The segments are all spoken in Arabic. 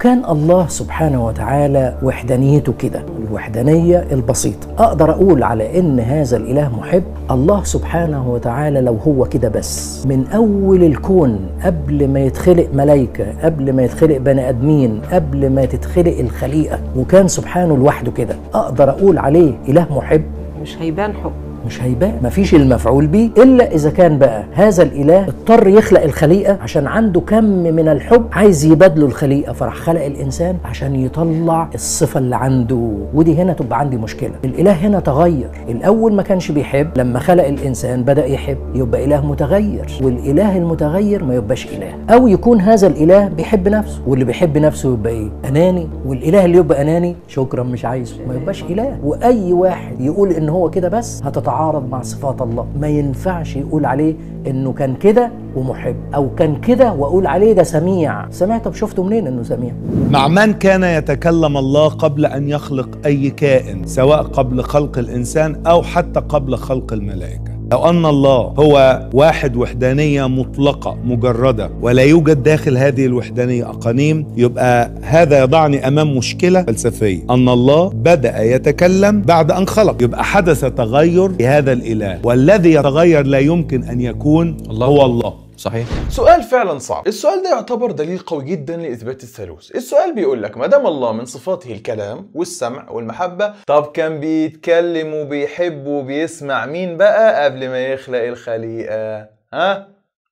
كان الله سبحانه وتعالى وحدانيته كده الوحدانية البسيطة أقدر أقول على إن هذا الإله محب الله سبحانه وتعالى لو هو كده بس من أول الكون قبل ما يتخلق ملايكة قبل ما يتخلق بني آدمين قبل ما تتخلق الخليقة وكان سبحانه لوحده كده أقدر أقول عليه إله محب مش هيبان حب مش هيبان مفيش المفعول به الا اذا كان بقى هذا الاله اضطر يخلق الخليقه عشان عنده كم من الحب عايز يبادله الخليقه فراح خلق الانسان عشان يطلع الصفه اللي عنده ودي هنا تبقى عندي مشكله الاله هنا تغير الاول ما كانش بيحب لما خلق الانسان بدا يحب يبقى اله متغير والاله المتغير ما يبقاش اله او يكون هذا الاله بيحب نفسه واللي بيحب نفسه يبقى ايه اناني والاله اللي يبقى اناني شكرا مش عايزه ما يبقاش اله واي واحد يقول ان هو كده بس هتتعرض يتعارض مع صفات الله ما ينفعش يقول عليه انه كان كده ومحب او كان كده واقول عليه ده سميع سمعت طب شفته منين انه سميع مع من كان يتكلم الله قبل ان يخلق اي كائن سواء قبل خلق الانسان او حتى قبل خلق الملائكه لو أن الله هو واحد وحدانية مطلقة مجردة ولا يوجد داخل هذه الوحدانية أقانيم يبقى هذا يضعني أمام مشكلة فلسفية أن الله بدأ يتكلم بعد أن خلق يبقى حدث تغير في هذا الإله والذي يتغير لا يمكن أن يكون الله هو الله صحيح سؤال فعلا صعب السؤال ده يعتبر دليل قوي جدا لاثبات الثالوث السؤال بيقول لك ما دام الله من صفاته الكلام والسمع والمحبه طب كان بيتكلم وبيحب وبيسمع مين بقى قبل ما يخلق الخليقه ها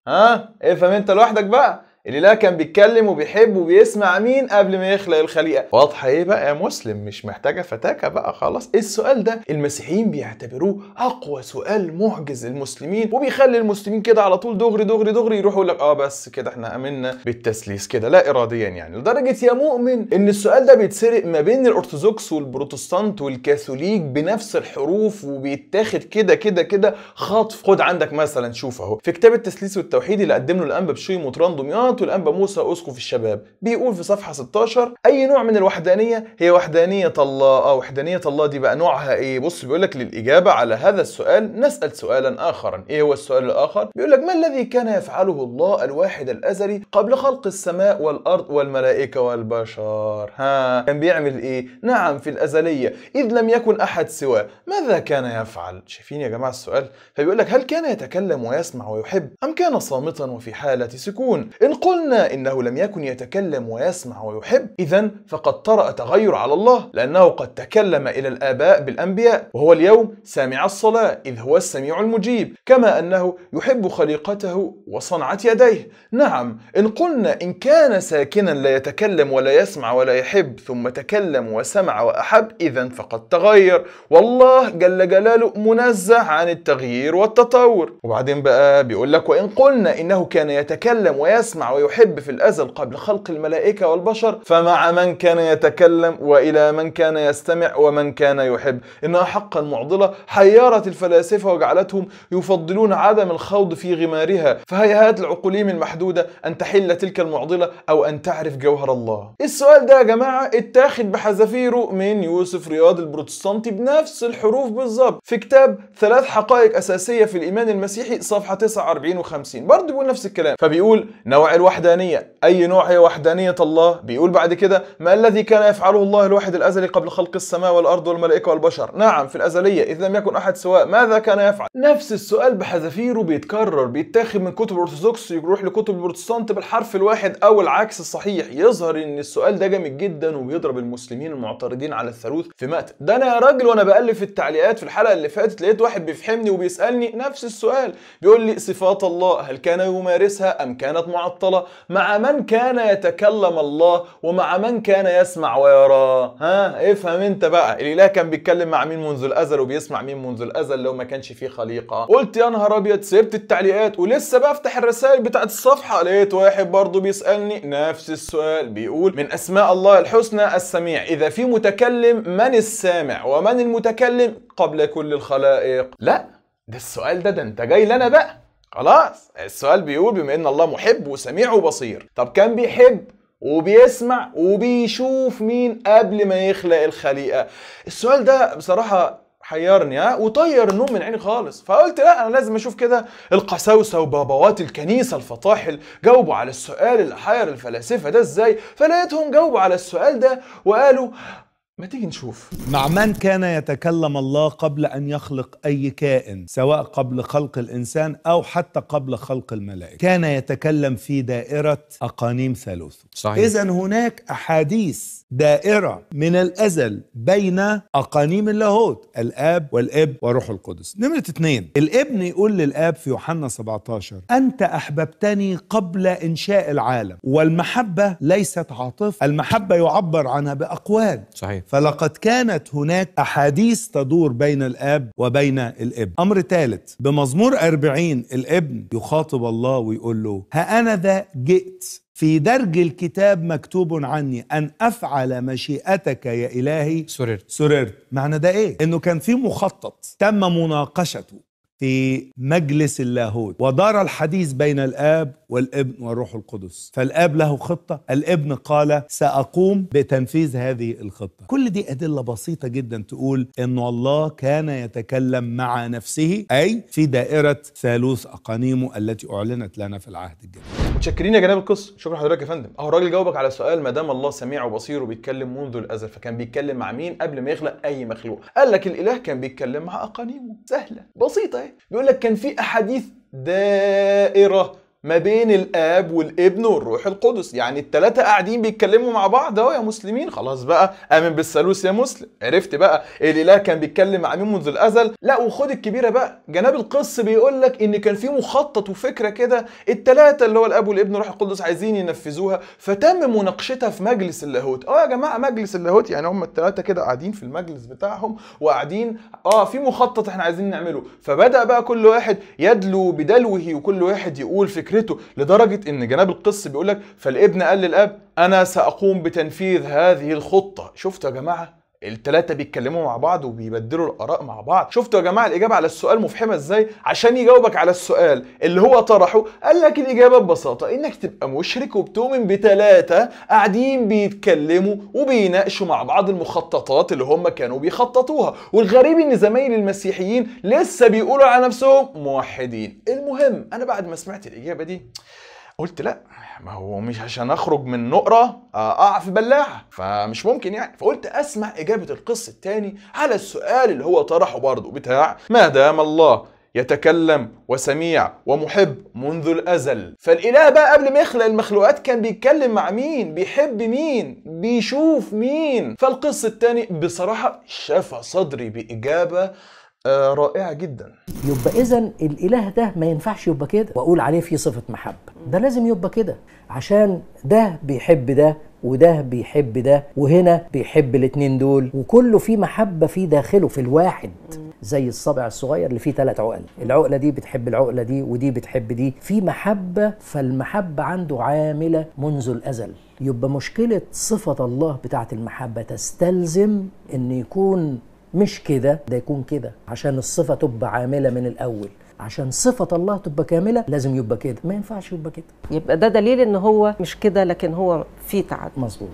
ها افهم انت لوحدك بقى الاله كان بيتكلم وبيحب وبيسمع مين قبل ما يخلق الخليقه واضحه ايه بقى يا مسلم مش محتاجه فتاكه بقى خلاص إيه السؤال ده المسيحيين بيعتبروه اقوى سؤال معجز المسلمين وبيخلي المسلمين كده على طول دغري دغري دغري يروحوا يقول لك اه بس كده احنا امنا بالتسليس كده لا اراديا يعني لدرجه يا مؤمن ان السؤال ده بيتسرق ما بين الارثوذكس والبروتستانت والكاثوليك بنفس الحروف وبيتاخد كده كده كده خطف خد عندك مثلا شوف اهو في كتاب التسليس والتوحيد اللي قدم له الانبا بشوي مطران دمياط الان الأنبا موسى أسقف الشباب بيقول في صفحة 16 أي نوع من الوحدانية هي وحدانية الله أو آه، وحدانية الله دي بقى نوعها إيه بص بيقول لك للإجابة على هذا السؤال نسأل سؤالا آخرا إيه هو السؤال الآخر بيقول لك ما الذي كان يفعله الله الواحد الأزلي قبل خلق السماء والأرض والملائكة والبشر ها كان بيعمل إيه نعم في الأزلية إذ لم يكن أحد سواه ماذا كان يفعل شايفين يا جماعة السؤال فبيقول لك هل كان يتكلم ويسمع ويحب أم كان صامتا وفي حالة سكون إن قلنا إنه لم يكن يتكلم ويسمع ويحب إذا فقد طرأ تغير على الله لأنه قد تكلم إلى الآباء بالأنبياء وهو اليوم سامع الصلاة إذ هو السميع المجيب كما أنه يحب خليقته وصنعة يديه نعم إن قلنا إن كان ساكنا لا يتكلم ولا يسمع ولا يحب ثم تكلم وسمع وأحب إذا فقد تغير والله جل جلاله منزه عن التغيير والتطور وبعدين بقى بيقول لك وإن قلنا إنه كان يتكلم ويسمع ويحب في الأزل قبل خلق الملائكة والبشر فمع من كان يتكلم وإلى من كان يستمع ومن كان يحب إنها حقا معضلة حيرت الفلاسفة وجعلتهم يفضلون عدم الخوض في غمارها فهيهات العقوليم المحدودة أن تحل تلك المعضلة أو أن تعرف جوهر الله السؤال ده يا جماعة اتاخد بحذافيره من يوسف رياض البروتستانتي بنفس الحروف بالظبط في كتاب ثلاث حقائق أساسية في الإيمان المسيحي صفحة 49 و50 برضه بيقول نفس الكلام فبيقول نوع الوحدانية أي نوع هي وحدانية الله بيقول بعد كده ما الذي كان يفعله الله الواحد الأزلي قبل خلق السماء والأرض والملائكة والبشر نعم في الأزلية إذ لم يكن أحد سواء ماذا كان يفعل نفس السؤال بحذافيره بيتكرر بيتاخد من كتب الأرثوذكس يروح لكتب البروتستانت بالحرف الواحد أو العكس الصحيح يظهر إن السؤال ده جامد جدا وبيضرب المسلمين المعترضين على الثالوث في مات ده أنا يا راجل وأنا بألف التعليقات في الحلقة اللي فاتت لقيت واحد بيفحمني وبيسألني نفس السؤال بيقول لي صفات الله هل كان يمارسها أم كانت معطلة المعطلة مع من كان يتكلم الله ومع من كان يسمع ويرى ها افهم انت بقى الاله كان بيتكلم مع مين منذ الازل وبيسمع مين منذ الازل لو ما كانش فيه خليقة قلت يا نهار ابيض سبت التعليقات ولسه بفتح الرسائل بتاعت الصفحة لقيت واحد برضه بيسألني نفس السؤال بيقول من اسماء الله الحسنى السميع اذا في متكلم من السامع ومن المتكلم قبل كل الخلائق لا ده السؤال ده ده انت جاي لنا بقى خلاص السؤال بيقول بما ان الله محب وسميع وبصير طب كان بيحب وبيسمع وبيشوف مين قبل ما يخلق الخليقه السؤال ده بصراحه حيرني ها وطير النوم من عيني خالص فقلت لا انا لازم اشوف كده القساوسه وبابوات الكنيسه الفطاحل جاوبوا على السؤال اللي حير الفلاسفه ده ازاي فلقيتهم جاوبوا على السؤال ده وقالوا ما تيجي نشوف مع من كان يتكلم الله قبل أن يخلق أي كائن سواء قبل خلق الإنسان أو حتى قبل خلق الملائكة كان يتكلم في دائرة أقانيم ثالوث صحيح إذا هناك أحاديث دائرة من الأزل بين أقانيم اللاهوت الآب والإب وروح القدس نمرة اثنين الابن يقول للآب في يوحنا 17 أنت أحببتني قبل إنشاء العالم والمحبة ليست عاطفة المحبة يعبر عنها بأقوال صحيح فلقد كانت هناك أحاديث تدور بين الآب وبين الإبن أمر ثالث بمزمور أربعين الابن يخاطب الله ويقول له ها أنا ذا جئت في درج الكتاب مكتوب عني أن أفعل مشيئتك يا إلهي سررت سررت معنى ده إيه؟ إنه كان في مخطط تم مناقشته في مجلس اللاهوت ودار الحديث بين الاب والابن والروح القدس فالاب له خطه الابن قال ساقوم بتنفيذ هذه الخطه كل دي ادله بسيطه جدا تقول ان الله كان يتكلم مع نفسه اي في دائره ثالوث اقانيمه التي اعلنت لنا في العهد الجديد متشكرين يا جناب القصه شكرا حضرتك يا فندم اهو الراجل جاوبك على سؤال ما دام الله سميع وبصير وبيتكلم منذ الازل فكان بيتكلم مع مين قبل ما يخلق اي مخلوق قال لك الاله كان بيتكلم مع اقانيمه سهله بسيطه بيقول لك كان في احاديث دائره ما بين الاب والابن والروح القدس يعني التلاتة قاعدين بيتكلموا مع بعض اهو يا مسلمين خلاص بقى امن بالثالوث يا مسلم عرفت بقى الاله كان بيتكلم مع مين منذ الازل لا وخد الكبيره بقى جناب القص بيقول لك ان كان في مخطط وفكره كده التلاتة اللي هو الاب والابن والروح القدس عايزين ينفذوها فتم مناقشتها في مجلس اللاهوت اه يا جماعه مجلس اللاهوت يعني هم التلاتة كده قاعدين في المجلس بتاعهم وقاعدين اه في مخطط احنا عايزين نعمله فبدا بقى كل واحد يدلو بدلوه وكل واحد يقول فكرة فكرته لدرجه ان جناب القص بيقول لك فالابن قال للاب انا ساقوم بتنفيذ هذه الخطه شفتوا يا جماعه التلاتة بيتكلموا مع بعض وبيبدلوا الآراء مع بعض شفتوا يا جماعة الإجابة على السؤال مفحمة إزاي عشان يجاوبك على السؤال اللي هو طرحه قال لك الإجابة ببساطة إنك تبقى مشرك وبتؤمن بتلاتة قاعدين بيتكلموا وبيناقشوا مع بعض المخططات اللي هم كانوا بيخططوها والغريب إن زمايل المسيحيين لسه بيقولوا على نفسهم موحدين المهم أنا بعد ما سمعت الإجابة دي قلت لا ما هو مش عشان اخرج من نقره آه، اقع في بلاعه فمش ممكن يعني فقلت اسمع اجابه القص الثاني على السؤال اللي هو طرحه برضه بتاع ما دام الله يتكلم وسميع ومحب منذ الأزل فالإله بقى قبل ما يخلق المخلوقات كان بيتكلم مع مين بيحب مين بيشوف مين فالقص الثاني بصراحة شفى صدري بإجابة آه، رائعة جدا يبقى إذا الإله ده ما ينفعش يبقى كده وأقول عليه في صفة محبة ده لازم يبقى كده عشان ده بيحب ده وده بيحب ده وهنا بيحب الاتنين دول وكله في محبة في داخله في الواحد زي الصابع الصغير اللي فيه ثلاث عقل العقلة دي بتحب العقلة دي ودي بتحب دي في محبة فالمحبة عنده عاملة منذ الأزل يبقى مشكلة صفة الله بتاعة المحبة تستلزم أن يكون مش كده ده يكون كده عشان الصفة تبقى عاملة من الأول عشان صفة الله تبقى كاملة لازم يبقى كده ما ينفعش يبقى كده يبقى ده دليل ان هو مش كده لكن هو في تعب مظبوط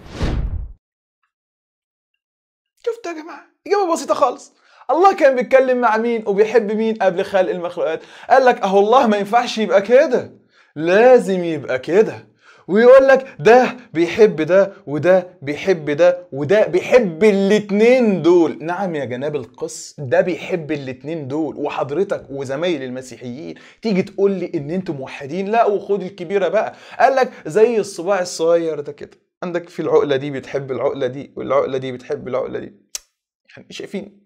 شفتوا يا جماعة إجابة بسيطة خالص الله كان بيتكلم مع مين وبيحب مين قبل خلق المخلوقات قال لك اهو الله ما ينفعش يبقى كده لازم يبقى كده ويقول لك ده بيحب ده وده بيحب ده وده بيحب الاتنين دول نعم يا جناب القس ده بيحب الاتنين دول وحضرتك وزمايل المسيحيين تيجي تقول لي ان انتم موحدين لا وخد الكبيره بقى قال لك زي الصباع الصغير ده كده عندك في العقله دي بتحب العقله دي والعقله دي بتحب العقله دي يعني شايفين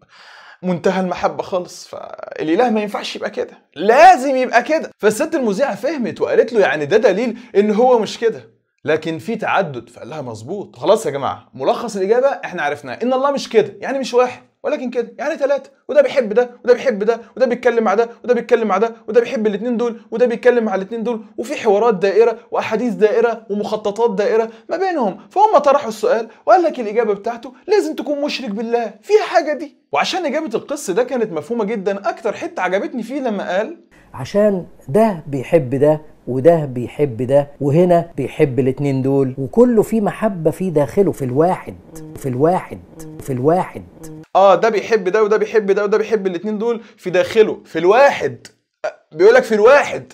منتهى المحبه خالص فالاله ما ينفعش يبقى كده لازم يبقى كده فالست المذيعه فهمت وقالت له يعني ده دليل ان هو مش كده لكن في تعدد فقال لها مظبوط خلاص يا جماعه ملخص الاجابه احنا عرفناه ان الله مش كده يعني مش واحد ولكن كده يعني ثلاثة وده بيحب ده وده بيحب ده وده بيتكلم مع ده وده بيتكلم مع ده وده بيحب الاثنين دول وده بيتكلم مع الاثنين دول وفي حوارات دائرة وأحاديث دائرة ومخططات دائرة ما بينهم فهم طرحوا السؤال وقال لك الإجابة بتاعته لازم تكون مشرك بالله فيها حاجة دي وعشان إجابة القصة ده كانت مفهومة جدا أكتر حتة عجبتني فيه لما قال عشان ده بيحب ده وده بيحب ده وهنا بيحب الاتنين دول وكله في محبة في داخله في الواحد في الواحد في الواحد, في الواحد اه ده بيحب ده وده بيحب ده وده بيحب الاثنين دول في داخله في الواحد آه، بيقولك في الواحد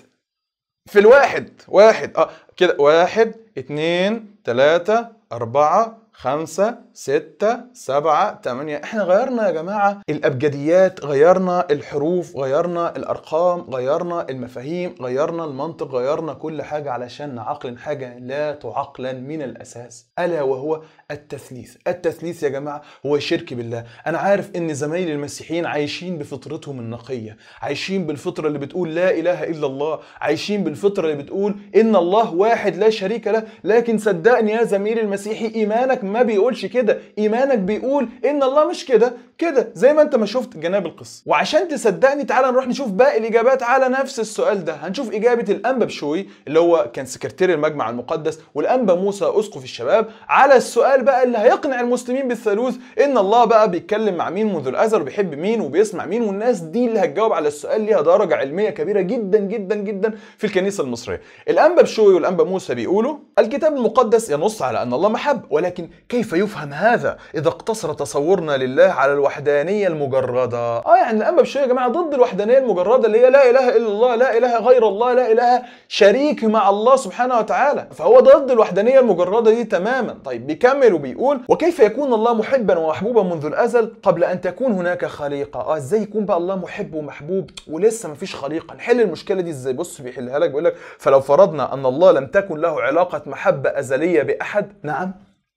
في الواحد واحد اه كده واحد اثنين ثلاثة أربعة خمسة ستة سبعة تمانية احنا غيرنا يا جماعة الأبجديات غيرنا الحروف غيرنا الأرقام غيرنا المفاهيم غيرنا المنطق غيرنا كل حاجة علشان نعقل حاجة لا تعقلن من الأساس ألا وهو التثليث التثليث يا جماعة هو شرك بالله أنا عارف إن زمايلي المسيحيين عايشين بفطرتهم النقية عايشين بالفطرة اللي بتقول لا إله إلا الله عايشين بالفطرة اللي بتقول إن الله واحد لا شريك له لكن صدقني يا زميلي المسيحي إيمانك ما بيقولش كده كده ايمانك بيقول ان الله مش كده كده زي ما انت ما شفت جناب القصه وعشان تصدقني تعالى نروح نشوف باقي الاجابات على نفس السؤال ده هنشوف اجابه الانبا بشوي اللي هو كان سكرتير المجمع المقدس والانبا موسى اسقف الشباب على السؤال بقى اللي هيقنع المسلمين بالثالوث ان الله بقى بيتكلم مع مين منذ الازل وبيحب مين وبيسمع مين والناس دي اللي هتجاوب على السؤال ليها درجه علميه كبيره جدا جدا جدا في الكنيسه المصريه الانبا بشوي والانبا موسى بيقولوا الكتاب المقدس ينص على ان الله محب ولكن كيف يفهم هذا إذا اقتصر تصورنا لله على الوحدانية المجردة آه يعني الأنبا بشويه يا جماعة ضد الوحدانية المجردة اللي هي لا إله إلا الله لا إله غير الله لا إله شريك مع الله سبحانه وتعالى فهو ضد الوحدانية المجردة دي تماما طيب بيكمل وبيقول وكيف يكون الله محبا ومحبوبا منذ الأزل قبل أن تكون هناك خليقة آه إزاي يكون بقى الله محب ومحبوب ولسه مفيش خليقة نحل المشكلة دي إزاي بص بيحلها لك بيقول لك فلو فرضنا أن الله لم تكن له علاقة محبة أزلية بأحد نعم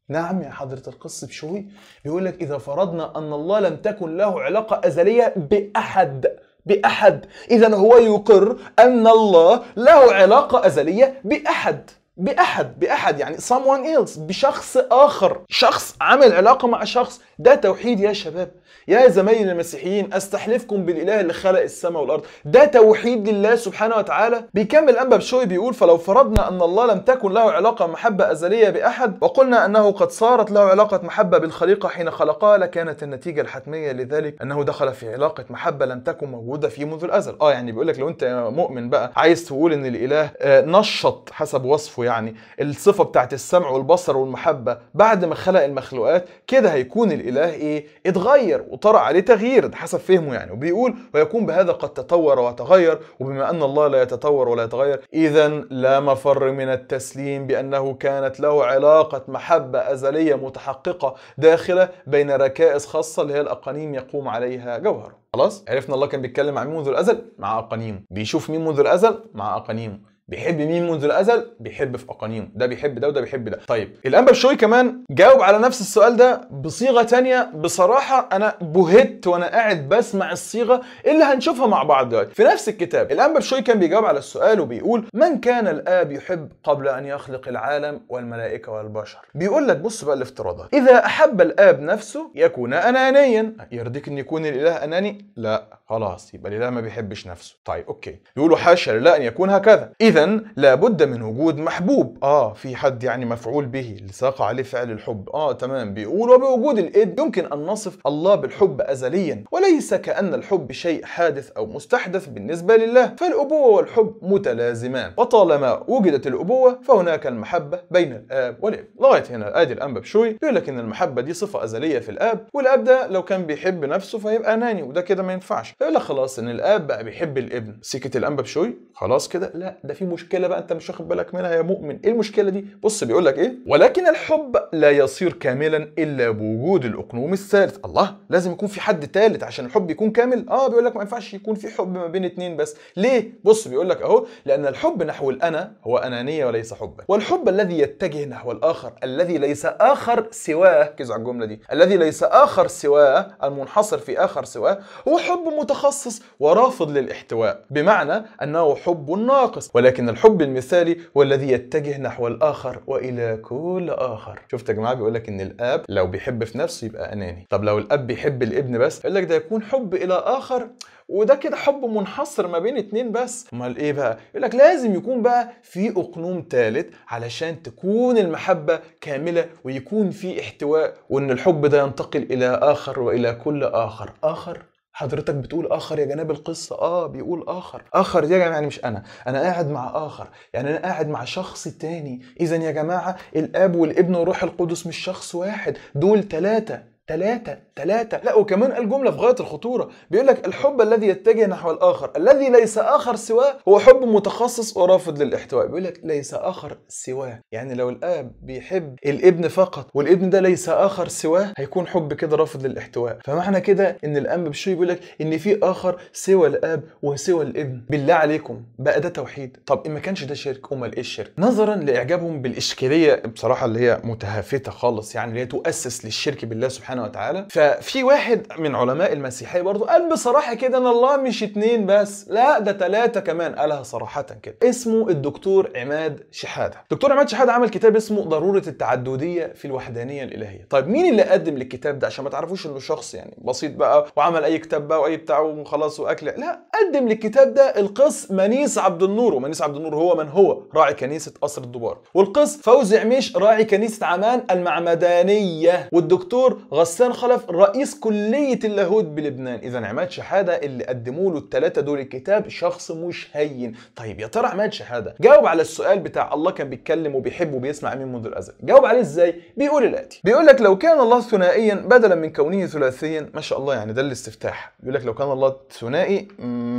نعم يا حضرة القس بشوي بيقول لك إذا فرضنا أن الله لم تكن له علاقة أزلية بأحد بأحد إذا هو يقر أن الله له علاقة أزلية بأحد باحد باحد يعني someone else بشخص اخر شخص عمل علاقه مع شخص ده توحيد يا شباب يا زمايلي المسيحيين استحلفكم بالاله اللي خلق السماء والارض ده توحيد لله سبحانه وتعالى بيكمل انبا بشوي بيقول فلو فرضنا ان الله لم تكن له علاقه محبه ازليه باحد وقلنا انه قد صارت له علاقه محبه بالخليقه حين خلقها لكانت النتيجه الحتميه لذلك انه دخل في علاقه محبه لم تكن موجوده فيه منذ الازل اه يعني بيقول لك لو انت مؤمن بقى عايز تقول ان الاله آه، نشط حسب وصفه يعني الصفه بتاعت السمع والبصر والمحبه بعد ما خلق المخلوقات كده هيكون الاله ايه اتغير وطرأ عليه تغيير ده حسب فهمه يعني وبيقول ويكون بهذا قد تطور وتغير وبما ان الله لا يتطور ولا يتغير اذا لا مفر من التسليم بانه كانت له علاقه محبه ازليه متحققه داخله بين ركائز خاصه اللي هي الاقانيم يقوم عليها جوهره خلاص عرفنا الله كان بيتكلم عن منذ الازل مع اقانيم بيشوف مين منذ الازل مع اقانيم بيحب مين منذ الازل بيحب في اقانيم ده بيحب ده وده بيحب ده طيب الانبا شوي كمان جاوب على نفس السؤال ده بصيغه تانية بصراحه انا بهت وانا قاعد بسمع الصيغه اللي هنشوفها مع بعض دلوقتي في نفس الكتاب الانبا شوي كان بيجاوب على السؤال وبيقول من كان الاب يحب قبل ان يخلق العالم والملائكه والبشر بيقول لك بص بقى الافتراضات اذا احب الاب نفسه يكون انانيا يرضيك ان يكون الاله اناني لا خلاص يبقى الاله ما بيحبش نفسه طيب اوكي يقولوا حاشا لا ان يكون هكذا إذا إذا لابد من وجود محبوب آه في حد يعني مفعول به اللي ساق عليه فعل الحب آه تمام بيقول وبوجود الإد يمكن أن نصف الله بالحب أزليا وليس كأن الحب شيء حادث أو مستحدث بالنسبة لله فالأبوة والحب متلازمان وطالما وجدت الأبوة فهناك المحبة بين الآب والابن لغاية هنا آدي الأنبا بشوي بيقول لك إن المحبة دي صفة أزلية في الآب والآب ده لو كان بيحب نفسه فيبقى أناني وده كده ما ينفعش فيقول لك خلاص إن الآب بقى بيحب الابن سكت الأنبا بشوي خلاص كده لا ده في مشكله بقى انت مش واخد بالك منها يا مؤمن ايه المشكله دي بص بيقول لك ايه ولكن الحب لا يصير كاملا الا بوجود الاقنوم الثالث الله لازم يكون في حد ثالث عشان الحب يكون كامل اه بيقول لك ما ينفعش يكون في حب ما بين اتنين بس ليه بص بيقول لك اهو لان الحب نحو الانا هو انانيه وليس حبا والحب الذي يتجه نحو الاخر الذي ليس اخر سواه ركز على الجمله دي الذي ليس اخر سواه المنحصر في اخر سواه هو حب متخصص ورافض للاحتواء بمعنى انه حب ناقص ولكن لكن الحب المثالي هو الذي يتجه نحو الآخر وإلى كل آخر شفت يا جماعة بيقول لك إن الآب لو بيحب في نفسه يبقى أناني طب لو الأب بيحب الابن بس يقول لك ده يكون حب إلى آخر وده كده حب منحصر ما بين اتنين بس امال ايه بقى يقول لك لازم يكون بقى في اقنوم ثالث علشان تكون المحبه كامله ويكون في احتواء وان الحب ده ينتقل الى اخر والى كل اخر اخر حضرتك بتقول اخر يا جناب القصه اه بيقول اخر اخر دي يعني مش انا انا قاعد مع اخر يعني انا قاعد مع شخص تاني اذا يا جماعه الاب والابن والروح القدس مش شخص واحد دول ثلاثه ثلاثة ثلاثة لا وكمان الجملة في غاية الخطورة بيقول لك الحب الذي يتجه نحو الآخر الذي ليس آخر سواه هو حب متخصص ورافض للاحتواء بيقول لك ليس آخر سواه يعني لو الآب بيحب الابن فقط والابن ده ليس آخر سواه هيكون حب كده رافض للاحتواء فمعنى كده إن الأنبا بشوي بيقول لك إن في آخر سوى الآب وسوى الابن بالله عليكم بقى ده توحيد طب إن ما كانش ده شرك أمال إيه الشرك نظرا لإعجابهم بالإشكالية بصراحة اللي هي متهافتة خالص يعني اللي هي تؤسس للشرك بالله سبحانه سبحانه وتعالى ففي واحد من علماء المسيحيه برضه قال بصراحه كده ان الله مش اتنين بس لا ده ثلاثه كمان قالها صراحه كده اسمه الدكتور عماد شحاده دكتور عماد شحاده عمل كتاب اسمه ضروره التعدديه في الوحدانيه الالهيه طيب مين اللي قدم للكتاب ده عشان ما تعرفوش انه شخص يعني بسيط بقى وعمل اي كتاب بقى واي بتاع وخلاص واكل لا قدم للكتاب ده القس منيس عبد النور ومنيس عبد النور هو من هو راعي كنيسه قصر الدبار والقس فوزي عميش راعي كنيسه عمان المعمدانيه والدكتور غسان خلف رئيس كلية اللاهوت بلبنان إذا عماد شحادة اللي قدموا له الثلاثة دول الكتاب شخص مش هين طيب يا ترى عماد شحادة جاوب على السؤال بتاع الله كان بيتكلم وبيحب وبيسمع مين منذ الأزل جاوب عليه إزاي بيقول الآتي بيقول لك لو كان الله ثنائيا بدلا من كونه ثلاثيا ما شاء الله يعني ده الاستفتاح بيقول لك لو كان الله ثنائي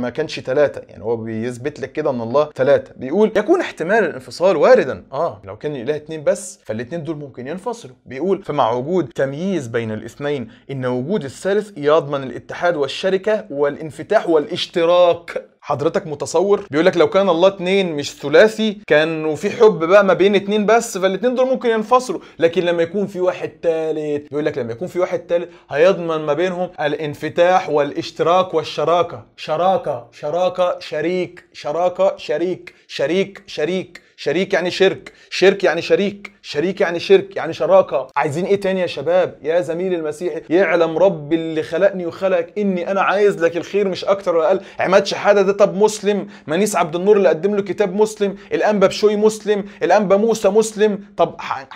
ما كانش ثلاثة يعني هو بيثبت لك كده ان الله ثلاثة بيقول يكون احتمال الانفصال واردا اه لو كان الاله اتنين بس فالاتنين دول ممكن ينفصلوا بيقول فمع وجود تمييز بين الاثنين إن وجود الثالث يضمن الاتحاد والشركة والانفتاح والاشتراك حضرتك متصور بيقول لك لو كان الله اتنين مش ثلاثي كانوا في حب بقى ما بين اتنين بس فالاتنين دول ممكن ينفصلوا لكن لما يكون في واحد تالت بيقول لك لما يكون في واحد تالت هيضمن ما بينهم الانفتاح والاشتراك والشراكه شراكه شراكه شريك شراكه شريك شريك شريك شريك يعني شرك شرك يعني شريك شريك يعني شرك يعني شراكة عايزين ايه تاني يا شباب يا زميلي المسيحي يعلم ربي اللي خلقني وخلقك اني انا عايز لك الخير مش اكتر ولا اقل عماد شحاده ده طب مسلم منيس عبد النور اللي قدم له كتاب مسلم الانبا بشوي مسلم الانبا موسى مسلم طب ح...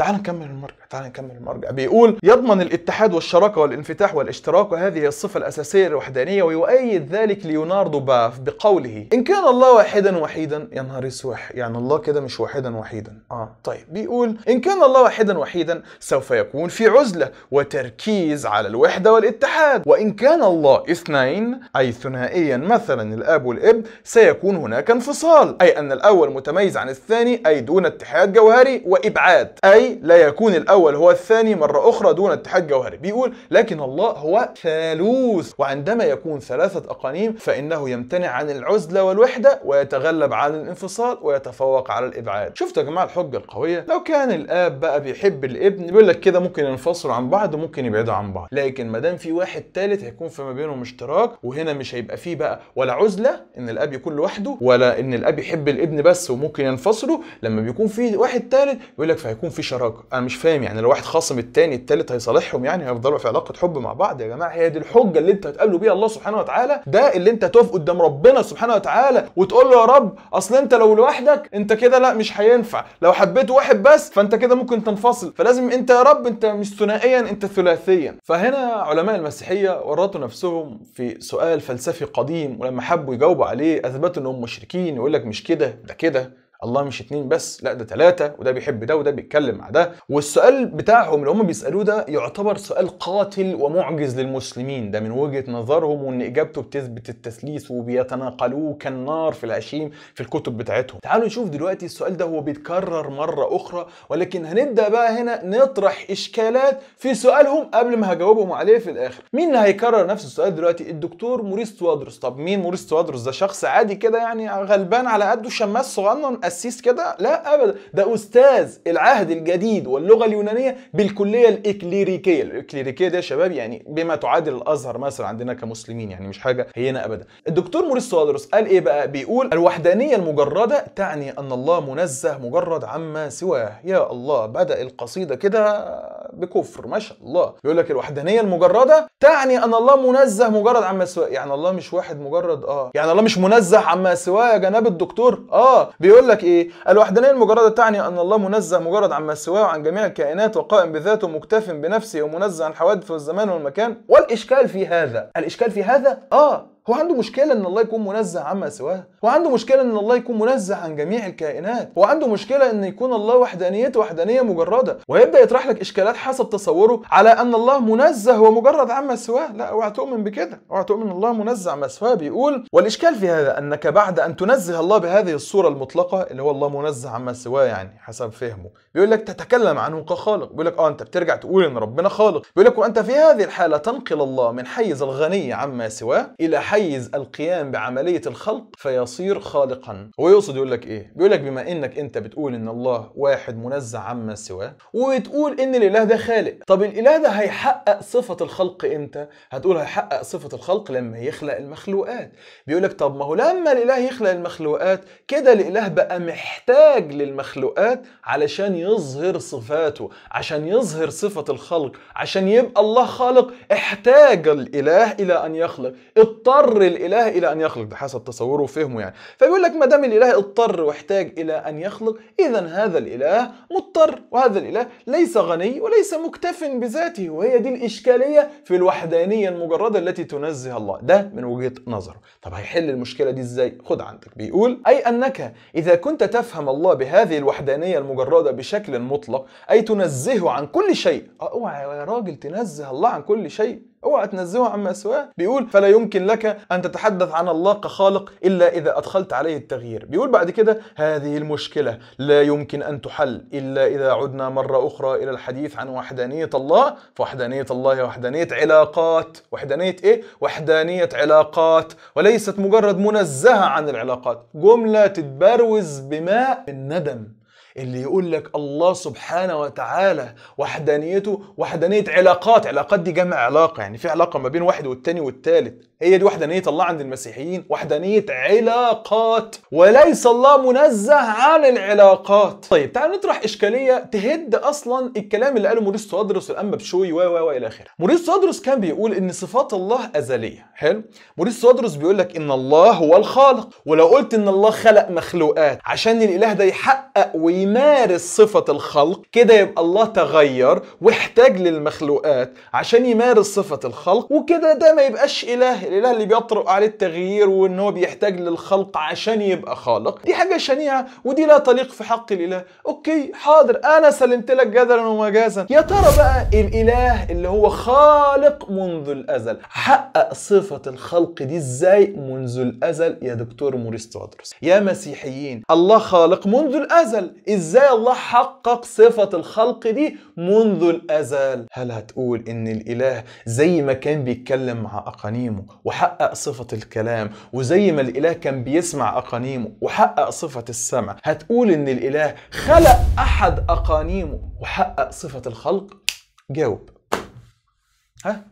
تعال نكمل المرجع تعال نكمل المرجع بيقول يضمن الاتحاد والشراكة والانفتاح والاشتراك وهذه الصفة الأساسية للوحدانية ويؤيد ذلك ليوناردو باف بقوله إن كان الله واحدا وحيدا يا نهار اسوح يعني الله كده مش واحدا وحيدا اه طيب بيقول إن كان الله واحدا وحيدا سوف يكون في عزلة وتركيز على الوحدة والاتحاد وإن كان الله اثنين أي ثنائيا مثلا الأب والابن سيكون هناك انفصال أي أن الأول متميز عن الثاني أي دون اتحاد جوهري وإبعاد أي لا يكون الأول هو الثاني مرة أخرى دون اتحاد جوهري بيقول لكن الله هو ثالوث وعندما يكون ثلاثة أقانيم فإنه يمتنع عن العزلة والوحدة ويتغلب على الانفصال ويتفوق على الإبعاد شفتوا يا جماعة الحجة القوية لو كان الآب بقى بيحب الابن بيقول لك كده ممكن ينفصلوا عن بعض وممكن يبعدوا عن بعض لكن ما دام في واحد ثالث هيكون فيما بينهم اشتراك وهنا مش هيبقى فيه بقى ولا عزلة إن الآب يكون لوحده ولا إن الآب يحب الابن بس وممكن ينفصلوا لما بيكون في واحد ثالث بيقول لك فهيكون في شراكة الشراكه انا مش فاهم يعني لو واحد خاصم التاني التالت هيصالحهم يعني هيفضلوا في علاقه حب مع بعض يا جماعه هي دي الحجه اللي انت هتقابله بيها الله سبحانه وتعالى ده اللي انت تقف قدام ربنا سبحانه وتعالى وتقول له يا رب اصل انت لو لوحدك انت كده لا مش هينفع لو حبيت واحد بس فانت كده ممكن تنفصل فلازم انت يا رب انت مش ثنائيا انت ثلاثيا فهنا علماء المسيحيه ورطوا نفسهم في سؤال فلسفي قديم ولما حبوا يجاوبوا عليه اثبتوا انهم مشركين يقول لك مش كده ده كده الله مش اتنين بس لا ده ثلاثه وده بيحب ده وده بيتكلم مع ده والسؤال بتاعهم اللي هم بيسالوه ده يعتبر سؤال قاتل ومعجز للمسلمين ده من وجهه نظرهم وان اجابته بتثبت التثليث وبيتناقلوه كالنار في العشيم في الكتب بتاعتهم تعالوا نشوف دلوقتي السؤال ده هو بيتكرر مره اخرى ولكن هنبدا بقى هنا نطرح اشكالات في سؤالهم قبل ما هجاوبهم عليه في الاخر مين اللي هيكرر نفس السؤال دلوقتي الدكتور موريس توادرس طب مين موريس توادرس ده شخص عادي كده يعني غلبان على قده شماس صغنن قسيس كده لا ابدا ده استاذ العهد الجديد واللغه اليونانيه بالكليه الاكليريكيه الاكليريكيه ده يا شباب يعني بما تعادل الازهر مثلا عندنا كمسلمين يعني مش حاجه هينه ابدا الدكتور موريس سوادروس قال ايه بقى بيقول الوحدانيه المجرده تعني ان الله منزه مجرد عما سواه يا الله بدا القصيده كده بكفر ما شاء الله بيقول لك الوحدانيه المجرده تعني ان الله منزه مجرد عما سواه يعني الله مش واحد مجرد اه يعني الله مش منزه عما سواه يا جناب الدكتور اه بيقول لك لك ايه الوحدانيه المجرده تعني ان الله منزه مجرد عما سواه وعن جميع الكائنات وقائم بذاته مكتف بنفسه ومنزه عن الحوادث والزمان والمكان والاشكال في هذا الاشكال في هذا اه هو عنده مشكله ان الله يكون منزه عما سواه هو عنده مشكله ان الله يكون منزه عن جميع الكائنات هو عنده مشكله ان يكون الله وحدانيته وحدانيه مجرده ويبدا يطرح لك اشكالات حسب تصوره على ان الله منزه ومجرد عما سواه لا اوعى تؤمن بكده اوعى تؤمن الله منزه عما سواه بيقول والاشكال في هذا انك بعد ان تنزه الله بهذه الصوره المطلقه اللي هو الله منزه عما سواه يعني حسب فهمه بيقول لك تتكلم عنه كخالق بيقول لك اه انت بترجع تقول ان ربنا خالق بيقول لك وانت في هذه الحاله تنقل الله من حيز الغني عما سواه الى حيز يحيز القيام بعملية الخلق فيصير خالقا ويقصد يقول لك ايه؟ بيقول لك بما انك انت بتقول ان الله واحد منزه عما سواه وبتقول ان الاله ده خالق طب الاله ده هيحقق صفة الخلق امتى؟ هتقول هيحقق صفة الخلق لما يخلق المخلوقات بيقول لك طب ما هو لما الاله يخلق المخلوقات كده الاله بقى محتاج للمخلوقات علشان يظهر صفاته عشان يظهر صفة الخلق عشان يبقى الله خالق احتاج الاله الى ان يخلق اضطر اضطر الاله الى ان يخلق ده حسب تصوره وفهمه يعني فبيقول لك ما دام الاله اضطر واحتاج الى ان يخلق اذا هذا الاله مضطر وهذا الاله ليس غني وليس مكتف بذاته وهي دي الاشكاليه في الوحدانيه المجرده التي تنزه الله ده من وجهه نظره طب هيحل المشكله دي ازاي خد عندك بيقول اي انك اذا كنت تفهم الله بهذه الوحدانيه المجرده بشكل مطلق اي تنزهه عن كل شيء اوعى يا راجل تنزه الله عن كل شيء اوعى تنزهه عما سواه بيقول فلا يمكن لك ان تتحدث عن الله كخالق الا اذا ادخلت عليه التغيير بيقول بعد كده هذه المشكله لا يمكن ان تحل الا اذا عدنا مره اخرى الى الحديث عن وحدانيه الله فوحدانيه الله هي وحدانيه علاقات وحدانيه ايه وحدانيه علاقات وليست مجرد منزهه عن العلاقات جمله تتبروز بماء الندم اللي يقول لك الله سبحانه وتعالى وحدانيته وحدانية علاقات علاقات دي جمع علاقة يعني في علاقة ما بين واحد والتاني والتالت هي دي وحدانية الله عند المسيحيين وحدانية علاقات وليس الله منزه عن العلاقات طيب تعال نطرح إشكالية تهد أصلا الكلام اللي قاله موريس تودروس الأنبا بشوي و و و إلى آخره موريس تودروس كان بيقول إن صفات الله أزلية حلو موريس تودروس بيقول لك إن الله هو الخالق ولو قلت إن الله خلق مخلوقات عشان الإله ده يحقق ويمارس صفة الخلق كده يبقى الله تغير واحتاج للمخلوقات عشان يمارس صفة الخلق وكده ده ما يبقاش إله الاله اللي بيطرق عليه التغيير وان هو بيحتاج للخلق عشان يبقى خالق دي حاجه شنيعه ودي لا تليق في حق الاله اوكي حاضر انا سلمت لك جدلا ومجازا يا ترى بقى الاله اللي هو خالق منذ الازل حقق صفه الخلق دي ازاي منذ الازل يا دكتور موريس تودروس يا مسيحيين الله خالق منذ الازل ازاي الله حقق صفه الخلق دي منذ الازل هل هتقول ان الاله زي ما كان بيتكلم مع اقانيمه وحقق صفة الكلام وزي ما الإله كان بيسمع أقانيمه وحقق صفة السمع هتقول إن الإله خلق أحد أقانيمه وحقق صفة الخلق؟ جاوب ها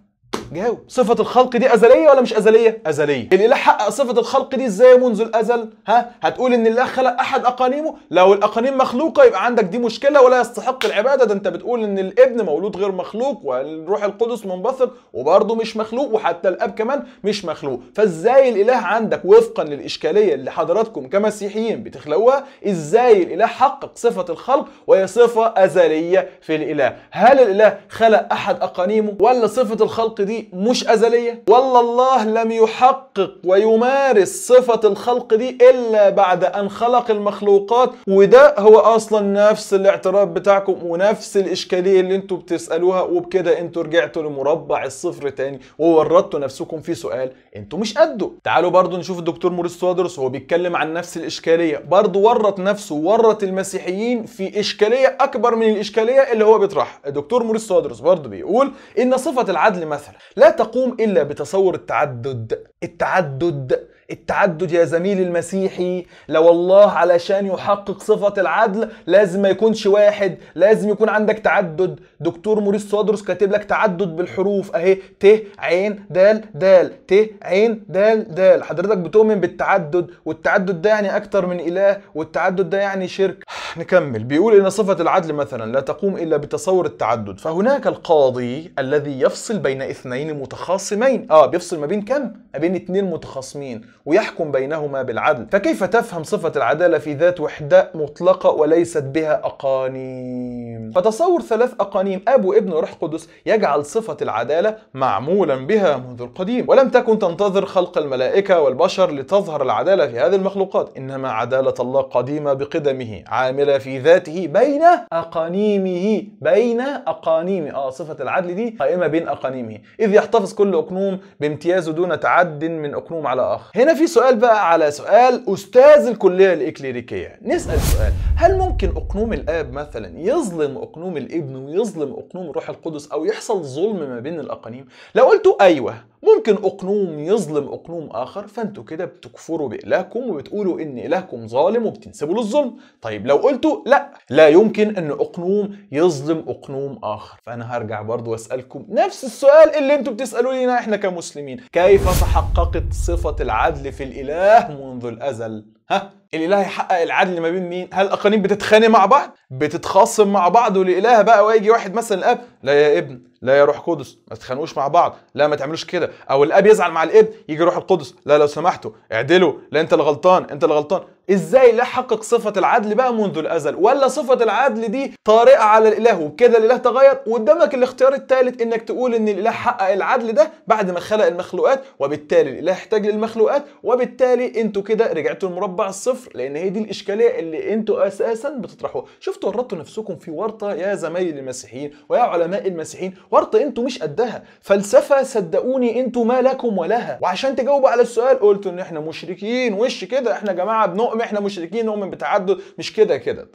جاوب صفه الخلق دي ازليه ولا مش ازليه ازليه الاله حقق صفه الخلق دي ازاي منذ الازل ها هتقول ان الله خلق احد اقانيمه لو الاقانيم مخلوقه يبقى عندك دي مشكله ولا يستحق العباده ده انت بتقول ان الابن مولود غير مخلوق والروح القدس منبثق وبرضه مش مخلوق وحتى الاب كمان مش مخلوق فازاي الاله عندك وفقا للاشكاليه اللي حضراتكم كمسيحيين بتخلقوها ازاي الاله حقق صفه الخلق وهي صفه ازليه في الاله هل الاله خلق احد اقانيمه ولا صفه الخلق دي مش أزلية ولا الله لم يحقق ويمارس صفة الخلق دي إلا بعد أن خلق المخلوقات وده هو أصلا نفس الاعتراف بتاعكم ونفس الإشكالية اللي انتوا بتسألوها وبكده انتوا رجعتوا لمربع الصفر تاني وورطتوا نفسكم في سؤال انتوا مش قدوا تعالوا برضو نشوف الدكتور موريس سوادرس وهو بيتكلم عن نفس الإشكالية برضو ورط نفسه ورط المسيحيين في إشكالية أكبر من الإشكالية اللي هو بيطرحها الدكتور موريس سوادرس برضو بيقول إن صفة العدل مثلا لا تقوم إلا بتصور التعدد التعدد التعدد يا زميلي المسيحي لو الله علشان يحقق صفة العدل لازم ما يكونش واحد لازم يكون عندك تعدد دكتور موريس صادرس كاتب لك تعدد بالحروف اهي ت عين دال دال ت عين دال دال حضرتك بتؤمن بالتعدد والتعدد ده يعني اكتر من اله والتعدد ده يعني شرك نكمل بيقول ان صفة العدل مثلا لا تقوم الا بتصور التعدد فهناك القاضي الذي يفصل بين اثنين متخاصمين اه بيفصل ما بين كم ما بين اثنين متخاصمين ويحكم بينهما بالعدل فكيف تفهم صفة العدالة في ذات وحدة مطلقة وليست بها أقانيم فتصور ثلاث أقانيم أب وابن وروح قدس يجعل صفة العدالة معمولا بها منذ القديم ولم تكن تنتظر خلق الملائكة والبشر لتظهر العدالة في هذه المخلوقات إنما عدالة الله قديمة بقدمه عاملة في ذاته بين أقانيمه بين أقانيم آه صفة العدل دي قائمة بين أقانيمه إذ يحتفظ كل أقنوم بامتيازه دون تعد من أقنوم على آخر هنا في سؤال بقى على سؤال أستاذ الكلية الإكليريكية نسأل سؤال هل ممكن أقنوم الآب مثلا يظلم أقنوم الابن ويظلم أقنوم الروح القدس أو يحصل ظلم ما بين الأقانيم؟ لو قلتوا أيوه ممكن أقنوم يظلم أقنوم آخر فأنتوا كده بتكفروا بإلهكم وبتقولوا إن إلهكم ظالم وبتنسبوا للظلم طيب لو قلتوا لا لا يمكن أن أقنوم يظلم أقنوم آخر فأنا هرجع برضو أسألكم نفس السؤال اللي أنتوا بتسألوا لنا إحنا كمسلمين كيف تحققت صفة العدل في الإله منذ الأزل ها الاله يحقق العدل ما بين مين هل الاقانيم بتتخانق مع بعض بتتخاصم مع بعض والاله بقى ويجي واحد مثلا الاب لا يا ابن لا يا روح قدس ما تتخانقوش مع بعض لا ما تعملوش كده او الاب يزعل مع الابن يجي روح القدس لا لو سمحتوا اعدلوا لا انت الغلطان انت الغلطان ازاي لا حقق صفة العدل بقى منذ الازل ولا صفة العدل دي طارئة على الاله وبكده الاله تغير وقدامك الاختيار الثالث انك تقول ان الاله حقق العدل ده بعد ما خلق المخلوقات وبالتالي الاله احتاج للمخلوقات وبالتالي انتوا كده رجعتوا المربع الصفر لان هي دي الاشكالية اللي انتوا اساسا بتطرحوها شفتوا ورطتوا نفسكم في ورطة يا زمايل المسيحيين ويا علماء المسيحيين ورطة انتوا مش قدها فلسفة صدقوني انتوا ما لكم ولها وعشان تجاوبوا على السؤال قلتوا ان احنا مشركين وش كده احنا يا جماعة بنؤمن احنا مشركين نؤمن بالتعدد مش كده كده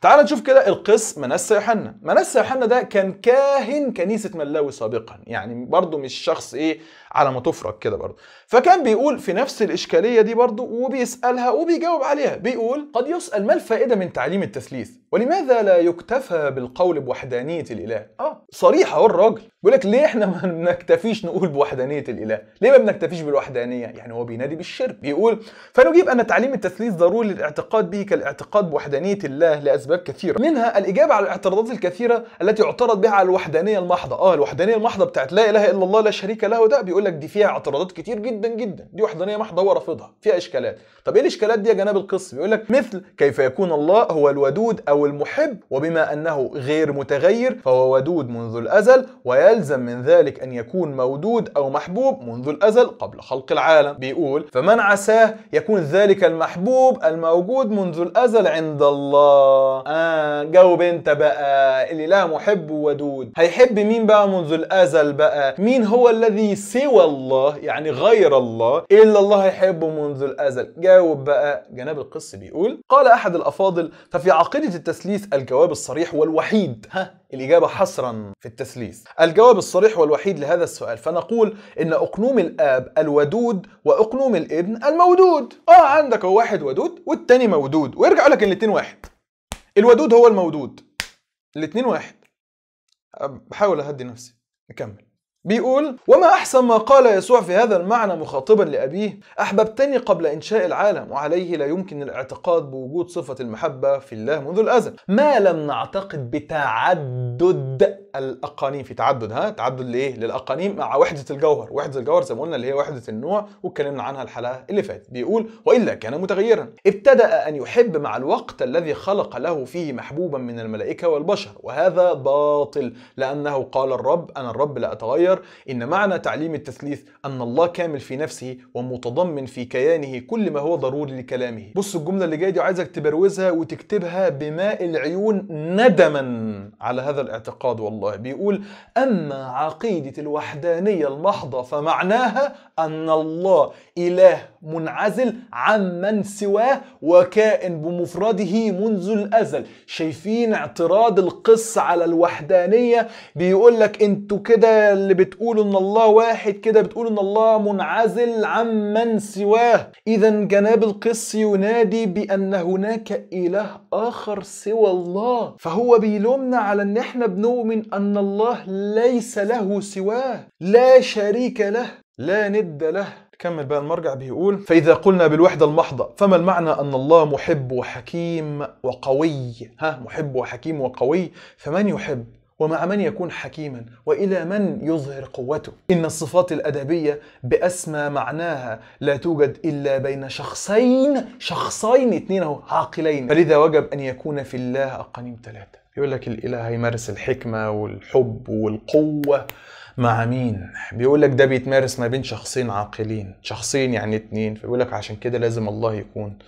تعال نشوف كده القس منسى يوحنا منسى يوحنا ده كان كاهن كنيسه ملاوي سابقا يعني برضه مش شخص ايه على ما تفرق كده برضه فكان بيقول في نفس الاشكاليه دي برضه وبيسالها وبيجاوب عليها بيقول قد يسال ما الفائده من تعليم التثليث ولماذا لا يكتفى بالقول بوحدانيه الاله اه صريح اهو الراجل بيقول لك ليه احنا ما بنكتفيش نقول بوحدانيه الاله ليه ما بنكتفيش بالوحدانيه يعني هو بينادي بالشرك بيقول فنجيب ان تعليم التثليث ضروري للاعتقاد به كالاعتقاد بوحدانيه الله لأسباب لأسباب كثيرة منها الإجابة على الاعتراضات الكثيرة التي اعترض بها على الوحدانية المحضة اه الوحدانية المحضة بتاعت لا إله إلا الله لا شريك له ده بيقول لك دي فيها اعتراضات كتير جدا جدا دي وحدانية محضة هو رافضها فيها إشكالات طب إيه الإشكالات دي يا جناب القس بيقول لك مثل كيف يكون الله هو الودود أو المحب وبما أنه غير متغير فهو ودود منذ الأزل ويلزم من ذلك أن يكون مودود أو محبوب منذ الأزل قبل خلق العالم بيقول فمن عساه يكون ذلك المحبوب الموجود منذ الأزل عند الله آه جاوب انت بقى اللي لا محب ودود هيحب مين بقى منذ الازل بقى مين هو الذي سوى الله يعني غير الله الا الله هيحبه منذ الازل جاوب بقى جناب القس بيقول قال احد الافاضل ففي عقيده التثليث الجواب الصريح والوحيد ها الإجابة حصرا في التثليث الجواب الصريح والوحيد لهذا السؤال فنقول إن أقنوم الآب الودود وأقنوم الابن المودود آه عندك واحد ودود والتاني مودود ويرجع لك الاتنين واحد الودود هو المودود الاثنين واحد بحاول اهدي نفسي اكمل بيقول وما احسن ما قال يسوع في هذا المعنى مخاطبا لابيه احببتني قبل انشاء العالم وعليه لا يمكن الاعتقاد بوجود صفه المحبه في الله منذ الازل ما لم نعتقد بتعدد الاقانيم في تعدد ها تعدد لايه للاقانيم مع وحده الجوهر وحده الجوهر زي ما قلنا اللي هي وحده النوع واتكلمنا عنها الحلقه اللي فاتت بيقول والا كان متغيرا ابتدا ان يحب مع الوقت الذي خلق له فيه محبوبا من الملائكه والبشر وهذا باطل لانه قال الرب انا الرب لا اتغير ان معنى تعليم التثليث ان الله كامل في نفسه ومتضمن في كيانه كل ما هو ضروري لكلامه بص الجمله اللي جايه دي عايزك تبروزها وتكتبها بماء العيون ندما على هذا الاعتقاد والله الله بيقول أما عقيدة الوحدانية المحضة فمعناها أن الله إله منعزل عمن سواه وكائن بمفرده منذ الأزل شايفين اعتراض القس على الوحدانية بيقول لك انتوا كده اللي بتقولوا ان الله واحد كده بتقولوا ان الله منعزل عمن سواه إذا جناب القس ينادي بأن هناك إله آخر سوى الله فهو بيلومنا على ان احنا بنؤمن أن الله ليس له سواه لا شريك له لا ند له كمل بقى المرجع بيقول فإذا قلنا بالوحدة المحضة فما المعنى أن الله محب وحكيم وقوي ها محب وحكيم وقوي فمن يحب ومع من يكون حكيما والى من يظهر قوته ان الصفات الادبيه باسمى معناها لا توجد الا بين شخصين شخصين اثنين عاقلين فلذا وجب ان يكون في الله اقانيم ثلاثه يقول لك الاله هيمارس الحكمه والحب والقوه مع مين بيقول لك ده بيتمارس ما بين شخصين عاقلين شخصين يعني اتنين فبيقول لك عشان كده لازم الله يكون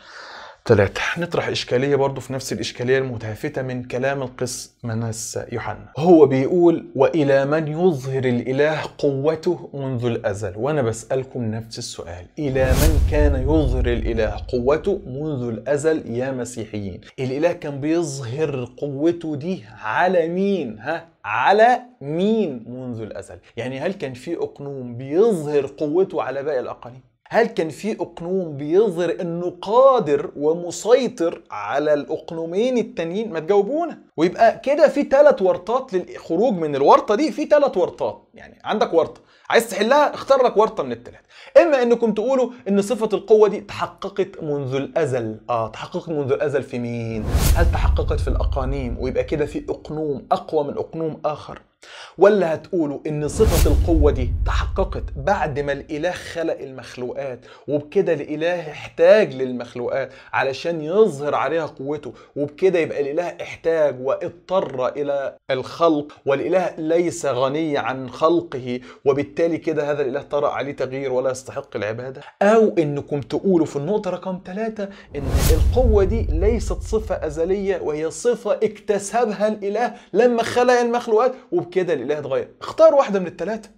ثلاثة نطرح إشكالية برضه في نفس الإشكالية المتهافتة من كلام القس مناس يوحنا هو بيقول وإلى من يظهر الإله قوته منذ الأزل وأنا بسألكم نفس السؤال إلى من كان يظهر الإله قوته منذ الأزل يا مسيحيين الإله كان بيظهر قوته دي على مين ها على مين منذ الأزل يعني هل كان في أقنوم بيظهر قوته على باقي الأقانيم هل كان في اقنوم بيظهر انه قادر ومسيطر على الاقنومين التانيين ما تجاوبونا ويبقى كده في ثلاث ورطات للخروج من الورطه دي في ثلاث ورطات يعني عندك ورطه عايز تحلها اختار لك ورطه من الثلاث اما انكم تقولوا ان صفه القوه دي تحققت منذ الازل اه تحققت منذ الازل في مين هل تحققت في الاقانيم ويبقى كده في اقنوم اقوى من اقنوم اخر ولا هتقولوا ان صفة القوة دي تحققت بعد ما الاله خلق المخلوقات وبكده الاله احتاج للمخلوقات علشان يظهر عليها قوته وبكده يبقى الاله احتاج واضطر الى الخلق والاله ليس غني عن خلقه وبالتالي كده هذا الاله طرأ عليه تغيير ولا يستحق العبادة او انكم تقولوا في النقطة رقم ثلاثة ان القوة دي ليست صفة ازلية وهي صفة اكتسبها الاله لما خلق المخلوقات وب كده الاله اتغير اختار واحده من الثلاثه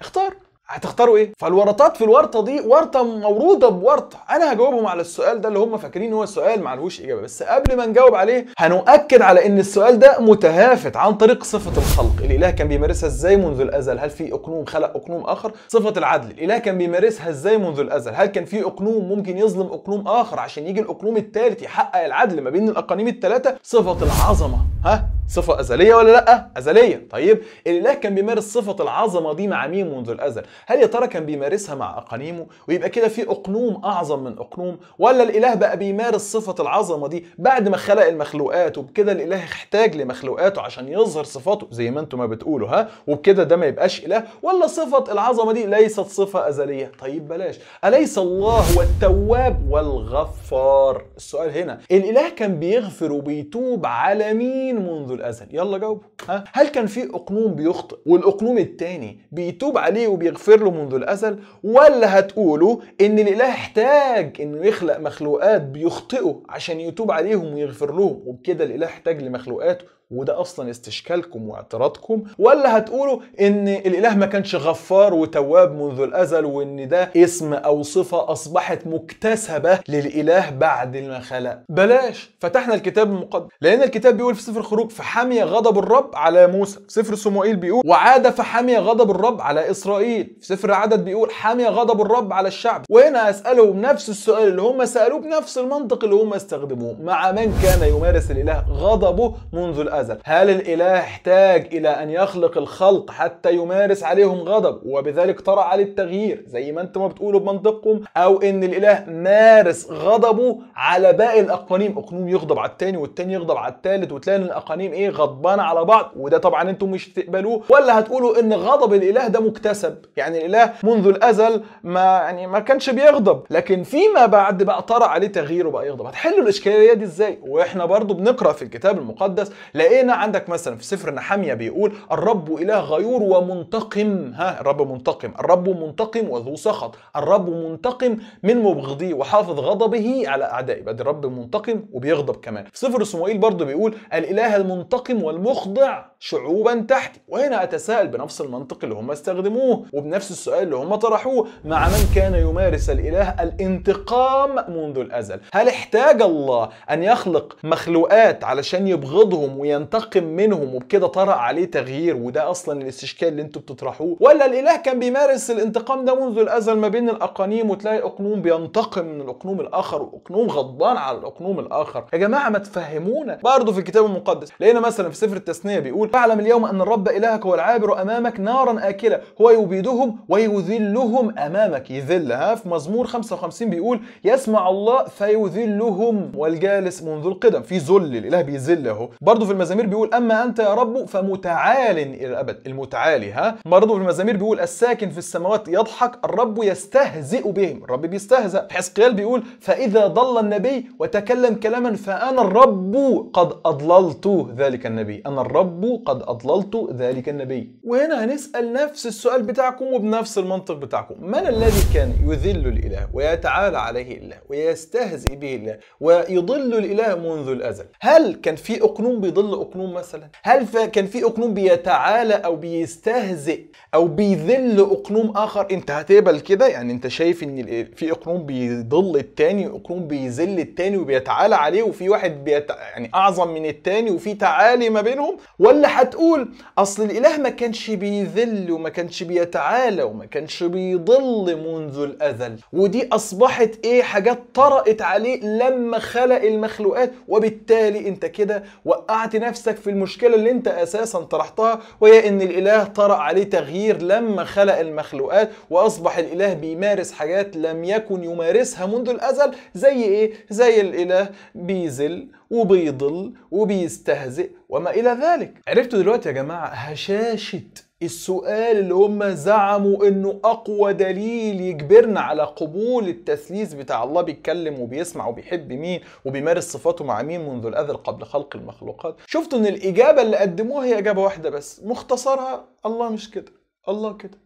اختار هتختاروا ايه؟ فالورطات في الورطه دي ورطه مورودة بورطه، انا هجاوبهم على السؤال ده اللي هم فاكرين هو ما عليهوش اجابه، بس قبل ما نجاوب عليه هنؤكد على ان السؤال ده متهافت عن طريق صفه الخلق، الاله كان بيمارسها ازاي منذ الازل؟ هل في اقنوم خلق اقنوم اخر؟ صفه العدل، الاله كان بيمارسها ازاي منذ الازل؟ هل كان في اقنوم ممكن يظلم اقنوم اخر عشان يجي الاقنوم الثالث يحقق العدل ما بين الاقانيم الثلاثه؟ صفه العظمه، ها؟ صفه ازليه ولا لا؟ ازليه، طيب الاله كان بيمارس صفه العظمه دي مع مين منذ الازل؟ هل يا ترى كان بيمارسها مع أقانيمه ويبقى كده في أقنوم أعظم من أقنوم ولا الإله بقى بيمارس صفة العظمة دي بعد ما خلق المخلوقات وبكده الإله احتاج لمخلوقاته عشان يظهر صفاته زي ما انتم ما بتقولوا ها وبكده ده ما يبقاش إله ولا صفة العظمة دي ليست صفة أزلية طيب بلاش أليس الله هو التواب والغفار السؤال هنا الإله كان بيغفر وبيتوب على مين منذ الأزل يلا جاوبوا ها هل كان في أقنوم بيخطئ والأقنوم الثاني بيتوب عليه وبيغفر مغفر له منذ الأزل ولا هتقولوا إن الإله احتاج إنه يخلق مخلوقات بيخطئوا عشان يتوب عليهم ويغفر لهم وبكده الإله احتاج لمخلوقاته وده اصلا استشكالكم واعتراضكم ولا هتقولوا ان الاله ما كانش غفار وتواب منذ الازل وان ده اسم او صفه اصبحت مكتسبه للاله بعد ما خلق بلاش فتحنا الكتاب المقدس لان الكتاب بيقول في سفر الخروج فحمي غضب الرب على موسى سفر سموئيل بيقول وعاد فحمي غضب الرب على اسرائيل في سفر عدد بيقول حمي غضب الرب على الشعب وهنا اسالهم نفس السؤال اللي هم سالوه بنفس المنطق اللي هم استخدموه مع من كان يمارس الاله غضبه منذ الازل نزل هل الاله احتاج الى ان يخلق الخلق حتى يمارس عليهم غضب وبذلك طرأ عليه التغيير زي ما انتم ما بتقولوا بمنطقكم او ان الاله مارس غضبه على باقي الاقانيم اقنوم يغضب على التاني والتاني يغضب على التالت وتلاقي ان الاقانيم ايه غضبانه على بعض وده طبعا انتم مش تقبلوه ولا هتقولوا ان غضب الاله ده مكتسب يعني الاله منذ الازل ما يعني ما كانش بيغضب لكن فيما بعد بقى طرأ عليه تغيير وبقى يغضب هتحلوا الاشكاليه دي ازاي واحنا برضو بنقرا في الكتاب المقدس لقينا عندك مثلا في سفر نحمية بيقول الرب إله غيور ومنتقم ها الرب منتقم الرب منتقم وذو سخط الرب منتقم من مبغضيه وحافظ غضبه على أعدائه يبقى الرب منتقم وبيغضب كمان في سفر صموئيل برضه بيقول الإله المنتقم والمخضع شعوبا تحتي وهنا أتساءل بنفس المنطق اللي هم استخدموه وبنفس السؤال اللي هم طرحوه مع من كان يمارس الإله الانتقام منذ الأزل هل احتاج الله أن يخلق مخلوقات علشان يبغضهم وي ينتقم منهم وبكده طرأ عليه تغيير وده اصلا الاستشكال اللي انتوا بتطرحوه ولا الاله كان بيمارس الانتقام ده منذ الازل ما بين الاقانيم وتلاقي اقنوم بينتقم من الاقنوم الاخر واقنوم غضبان على الاقنوم الاخر يا جماعه ما تفهمونا برضه في الكتاب المقدس لقينا مثلا في سفر التثنيه بيقول فاعلم اليوم ان الرب الهك هو العابر امامك نارا اكله هو يبيدهم ويذلهم امامك يذل ها في مزمور 55 بيقول يسمع الله فيذلهم والجالس منذ القدم في ذل الاله بيذل اهو برضه في المزامير بيقول أما أنت يا رب فمتعال إلى الأبد المتعالي ها برضه في المزامير بيقول الساكن في السماوات يضحك الرب يستهزئ بهم الرب بيستهزأ حزقيال بيقول فإذا ضل النبي وتكلم كلاما فأنا الرب قد أضللت ذلك النبي أنا الرب قد أضللت ذلك النبي وهنا هنسأل نفس السؤال بتاعكم وبنفس المنطق بتاعكم من الذي كان يذل الإله ويتعالى عليه الله ويستهزئ به الله ويضل الإله منذ الأزل هل كان في أقنوم بيضل لاقنوم مثلا هل كان في اقنوم بيتعالى او بيستهزئ او بيذل اقنوم اخر انت هتقبل كده يعني انت شايف ان في اقنوم بيضل التاني اقنوم بيذل التاني وبيتعالى عليه وفي واحد بيت... يعني اعظم من التاني وفي تعالي ما بينهم ولا هتقول اصل الاله ما كانش بيذل وما كانش بيتعالى وما كانش بيضل منذ الازل ودي اصبحت ايه حاجات طرأت عليه لما خلق المخلوقات وبالتالي انت كده وقعت نفسك في المشكلة اللي انت اساسا طرحتها وهي ان الاله طرأ عليه تغيير لما خلق المخلوقات واصبح الاله بيمارس حاجات لم يكن يمارسها منذ الازل زي ايه؟ زي الاله بيذل وبيضل وبيستهزئ وما الى ذلك. عرفتوا دلوقتي يا جماعة هشاشة السؤال اللي هم زعموا انه اقوى دليل يجبرنا على قبول التثليث بتاع الله بيتكلم وبيسمع وبيحب مين وبيمارس صفاته مع مين منذ الاذل قبل خلق المخلوقات شفتوا ان الاجابه اللي قدموها هي اجابه واحده بس مختصرها الله مش كده الله كده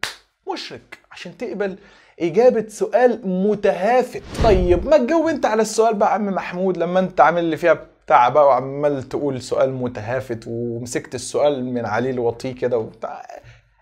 مشرك عشان تقبل إجابة سؤال متهافت طيب ما تجاوب أنت على السؤال بقى عم محمود لما أنت عامل اللي فيها تعب وعمال تقول سؤال متهافت ومسكت السؤال من عليه الوطي كده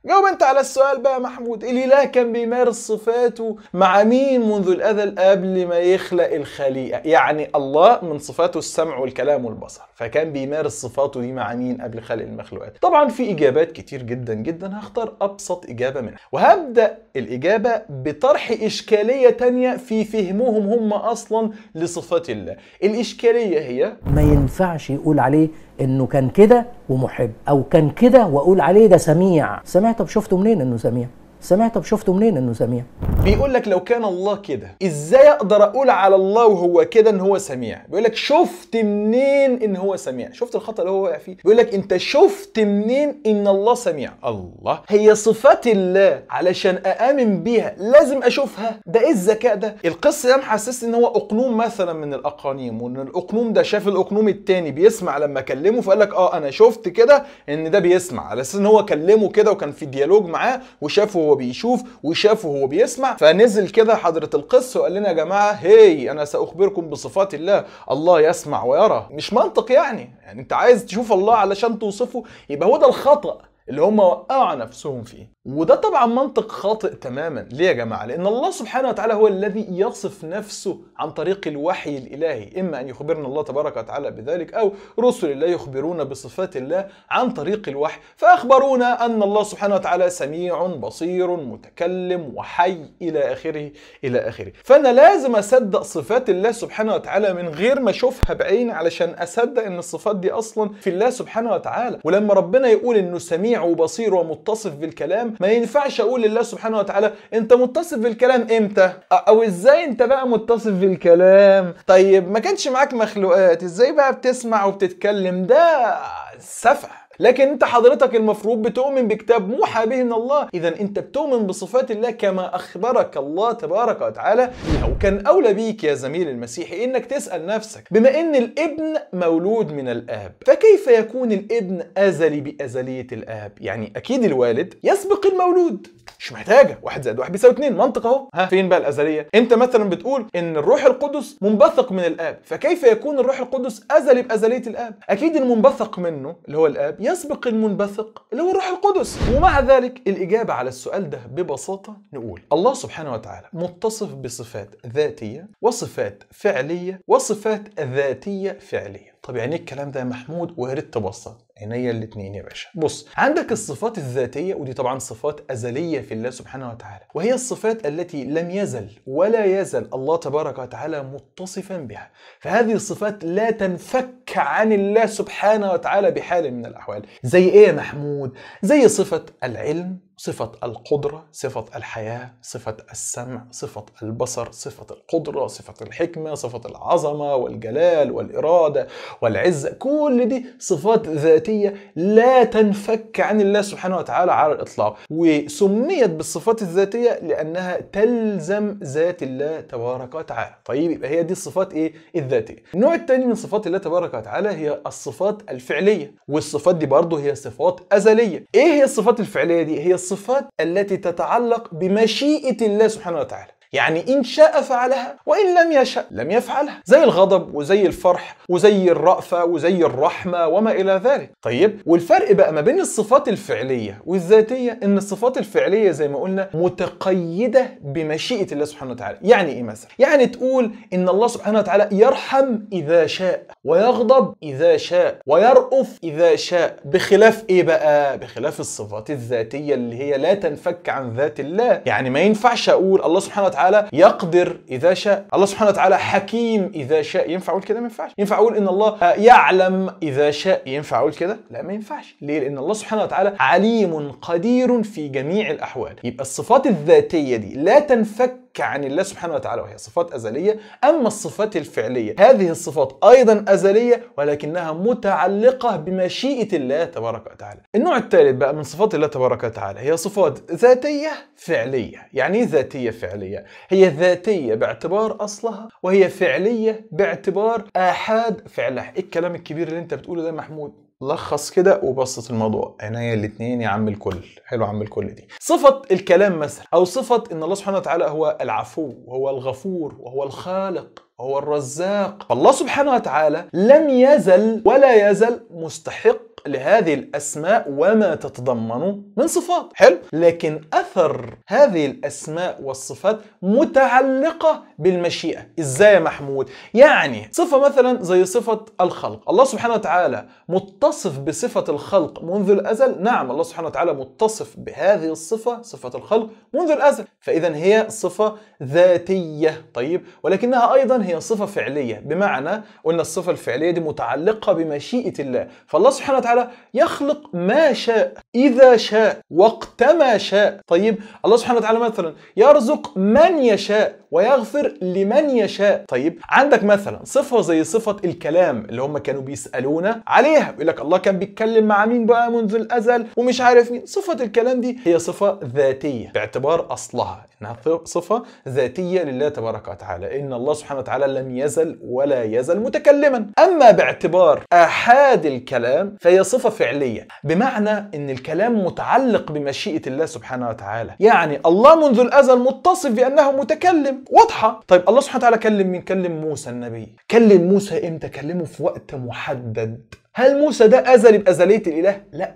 جاوب انت على السؤال بقى محمود الاله كان بيمارس صفاته مع مين منذ الازل قبل ما يخلق الخليقه يعني الله من صفاته السمع والكلام والبصر فكان بيمارس صفاته دي مع مين قبل خلق المخلوقات طبعا في اجابات كتير جدا جدا هختار ابسط اجابه منها وهبدا الاجابه بطرح اشكاليه تانية في فهمهم هم اصلا لصفات الله الاشكاليه هي ما ينفعش يقول عليه انه كان كده ومحب او كان كده واقول عليه ده سميع سمعت طب شفته منين انه سميع سميع طب شفته منين انه سميع بيقول لك لو كان الله كده ازاي اقدر اقول على الله وهو كده ان هو سميع بيقول لك شفت منين ان هو سميع شفت الخطا اللي هو واقع فيه بيقول لك انت شفت منين ان الله سميع الله هي صفات الله علشان اامن بيها لازم اشوفها ده ايه الذكاء ده القصه دي محسسني ان هو اقنوم مثلا من الاقانيم وان الاقنوم ده شاف الاقنوم الثاني بيسمع لما كلمه فقال لك اه انا شفت كده ان ده بيسمع على اساس ان هو كلمه كده وكان في ديالوج معاه وشافه وهو بيشوف وشاف وهو بيسمع فنزل كده حضرة القس وقال لنا يا جماعة هي أنا سأخبركم بصفات الله الله يسمع ويرى مش منطق يعني يعني أنت عايز تشوف الله علشان توصفه يبقى هو ده الخطأ اللي هم وقعوا على نفسهم فيه وده طبعا منطق خاطئ تماما ليه يا جماعه لان الله سبحانه وتعالى هو الذي يصف نفسه عن طريق الوحي الالهي اما ان يخبرنا الله تبارك وتعالى بذلك او رسل الله يخبرون بصفات الله عن طريق الوحي فاخبرونا ان الله سبحانه وتعالى سميع بصير متكلم وحي الى اخره الى اخره فانا لازم اصدق صفات الله سبحانه وتعالى من غير ما اشوفها بعيني علشان اصدق ان الصفات دي اصلا في الله سبحانه وتعالى ولما ربنا يقول انه سميع وبصير ومتصف بالكلام ما ينفعش اقول لله سبحانه وتعالى انت متصف بالكلام امتى او ازاي انت بقى متصف بالكلام طيب ما كانش معاك مخلوقات ازاي بقى بتسمع وبتتكلم ده سفه لكن انت حضرتك المفروض بتؤمن بكتاب موحى به من الله اذا انت بتؤمن بصفات الله كما اخبرك الله تبارك وتعالى او كان اولى بيك يا زميل المسيحي انك تسال نفسك بما ان الابن مولود من الاب فكيف يكون الابن ازلي بازليه الاب يعني اكيد الوالد يسبق المولود مش محتاجه واحد زائد واحد بيساوي اتنين منطق اهو ها فين بقى الازليه انت مثلا بتقول ان الروح القدس منبثق من الاب فكيف يكون الروح القدس ازلي بازليه الاب اكيد المنبثق منه اللي هو الاب يسبق المنبثق اللي هو الروح القدس ومع ذلك الإجابة على السؤال ده ببساطة نقول الله سبحانه وتعالى متصف بصفات ذاتية وصفات فعلية وصفات ذاتية فعلية طب يعني إيه الكلام ده يا محمود ويا ريت تبسط عينيا الاثنين يا باشا بص عندك الصفات الذاتيه ودي طبعا صفات ازليه في الله سبحانه وتعالى وهي الصفات التي لم يزل ولا يزل الله تبارك وتعالى متصفا بها فهذه الصفات لا تنفك عن الله سبحانه وتعالى بحال من الاحوال زي ايه يا محمود زي صفه العلم صفة القدرة، صفة الحياة، صفة السمع، صفة البصر، صفة القدرة، صفة الحكمة، صفة العظمة والجلال والإرادة والعزة، كل دي صفات ذاتية لا تنفك عن الله سبحانه وتعالى على الإطلاق، وسميت بالصفات الذاتية لأنها تلزم ذات الله تبارك وتعالى، طيب يبقى هي دي الصفات إيه؟ الذاتية. النوع الثاني من صفات الله تبارك وتعالى هي الصفات الفعلية، والصفات دي برضه هي صفات أزلية. إيه هي الصفات الفعلية دي؟ هي الصفات التي تتعلق بمشيئة الله سبحانه وتعالى يعني إن شاء فعلها وإن لم يشأ لم يفعلها زي الغضب وزي الفرح وزي الرأفة وزي الرحمة وما إلى ذلك طيب والفرق بقى ما بين الصفات الفعلية والذاتية إن الصفات الفعلية زي ما قلنا متقيدة بمشيئة الله سبحانه وتعالى يعني إيه مثلا؟ يعني تقول إن الله سبحانه وتعالى يرحم إذا شاء ويغضب إذا شاء ويرأف إذا شاء بخلاف إيه بقى؟ بخلاف الصفات الذاتية اللي هي لا تنفك عن ذات الله يعني ما ينفعش أقول الله سبحانه وتعالى وتعالى يقدر اذا شاء الله سبحانه وتعالى حكيم اذا شاء ينفع اقول كده ما ينفعش ينفع اقول ان الله يعلم اذا شاء ينفع اقول كده لا ما ينفعش ليه لان الله سبحانه وتعالى عليم قدير في جميع الاحوال يبقى الصفات الذاتيه دي لا تنفك عن الله سبحانه وتعالى وهي صفات أزلية أما الصفات الفعلية هذه الصفات أيضا أزلية ولكنها متعلقة بمشيئة الله تبارك وتعالى النوع الثالث بقى من صفات الله تبارك وتعالى هي صفات ذاتية فعلية يعني إيه ذاتية فعلية هي ذاتية باعتبار أصلها وهي فعلية باعتبار آحاد فعلها إيه الكلام الكبير اللي انت بتقوله ده محمود لخص كده وبسط الموضوع عينيا الاثنين يا عم الكل حلو عم الكل دي صفة الكلام مثلا أو صفة إن الله سبحانه وتعالى هو العفو وهو الغفور وهو الخالق وهو الرزاق فالله سبحانه وتعالى لم يزل ولا يزل مستحق لهذه الأسماء وما تتضمن من صفات حلو لكن أثر هذه الأسماء والصفات متعلقة بالمشيئة إزاي يا محمود يعني صفة مثلا زي صفة الخلق الله سبحانه وتعالى متصف بصفة الخلق منذ الأزل نعم الله سبحانه وتعالى متصف بهذه الصفة صفة الخلق منذ الأزل فإذا هي صفة ذاتية طيب ولكنها أيضا هي صفة فعلية بمعنى أن الصفة الفعلية دي متعلقة بمشيئة الله فالله سبحانه وتعالى وتعالى يخلق ما شاء إذا شاء وقتما شاء طيب الله سبحانه وتعالى مثلا يرزق من يشاء ويغفر لمن يشاء طيب عندك مثلا صفة زي صفة الكلام اللي هم كانوا بيسألونا عليها يقول لك الله كان بيتكلم مع مين بقى منذ الأزل ومش عارف مين صفة الكلام دي هي صفة ذاتية باعتبار أصلها إنها صفة ذاتية لله تبارك وتعالى إن الله سبحانه وتعالى لم يزل ولا يزل متكلما أما باعتبار آحاد الكلام فهي صفة فعلية بمعنى إن الكلام متعلق بمشيئة الله سبحانه وتعالى يعني الله منذ الأزل متصف بأنه متكلم طيب واضحه طيب الله سبحانه وتعالى كلم مين كلم موسى النبي كلم موسى امتى كلمه في وقت محدد هل موسى ده ازلي بازليه الاله لا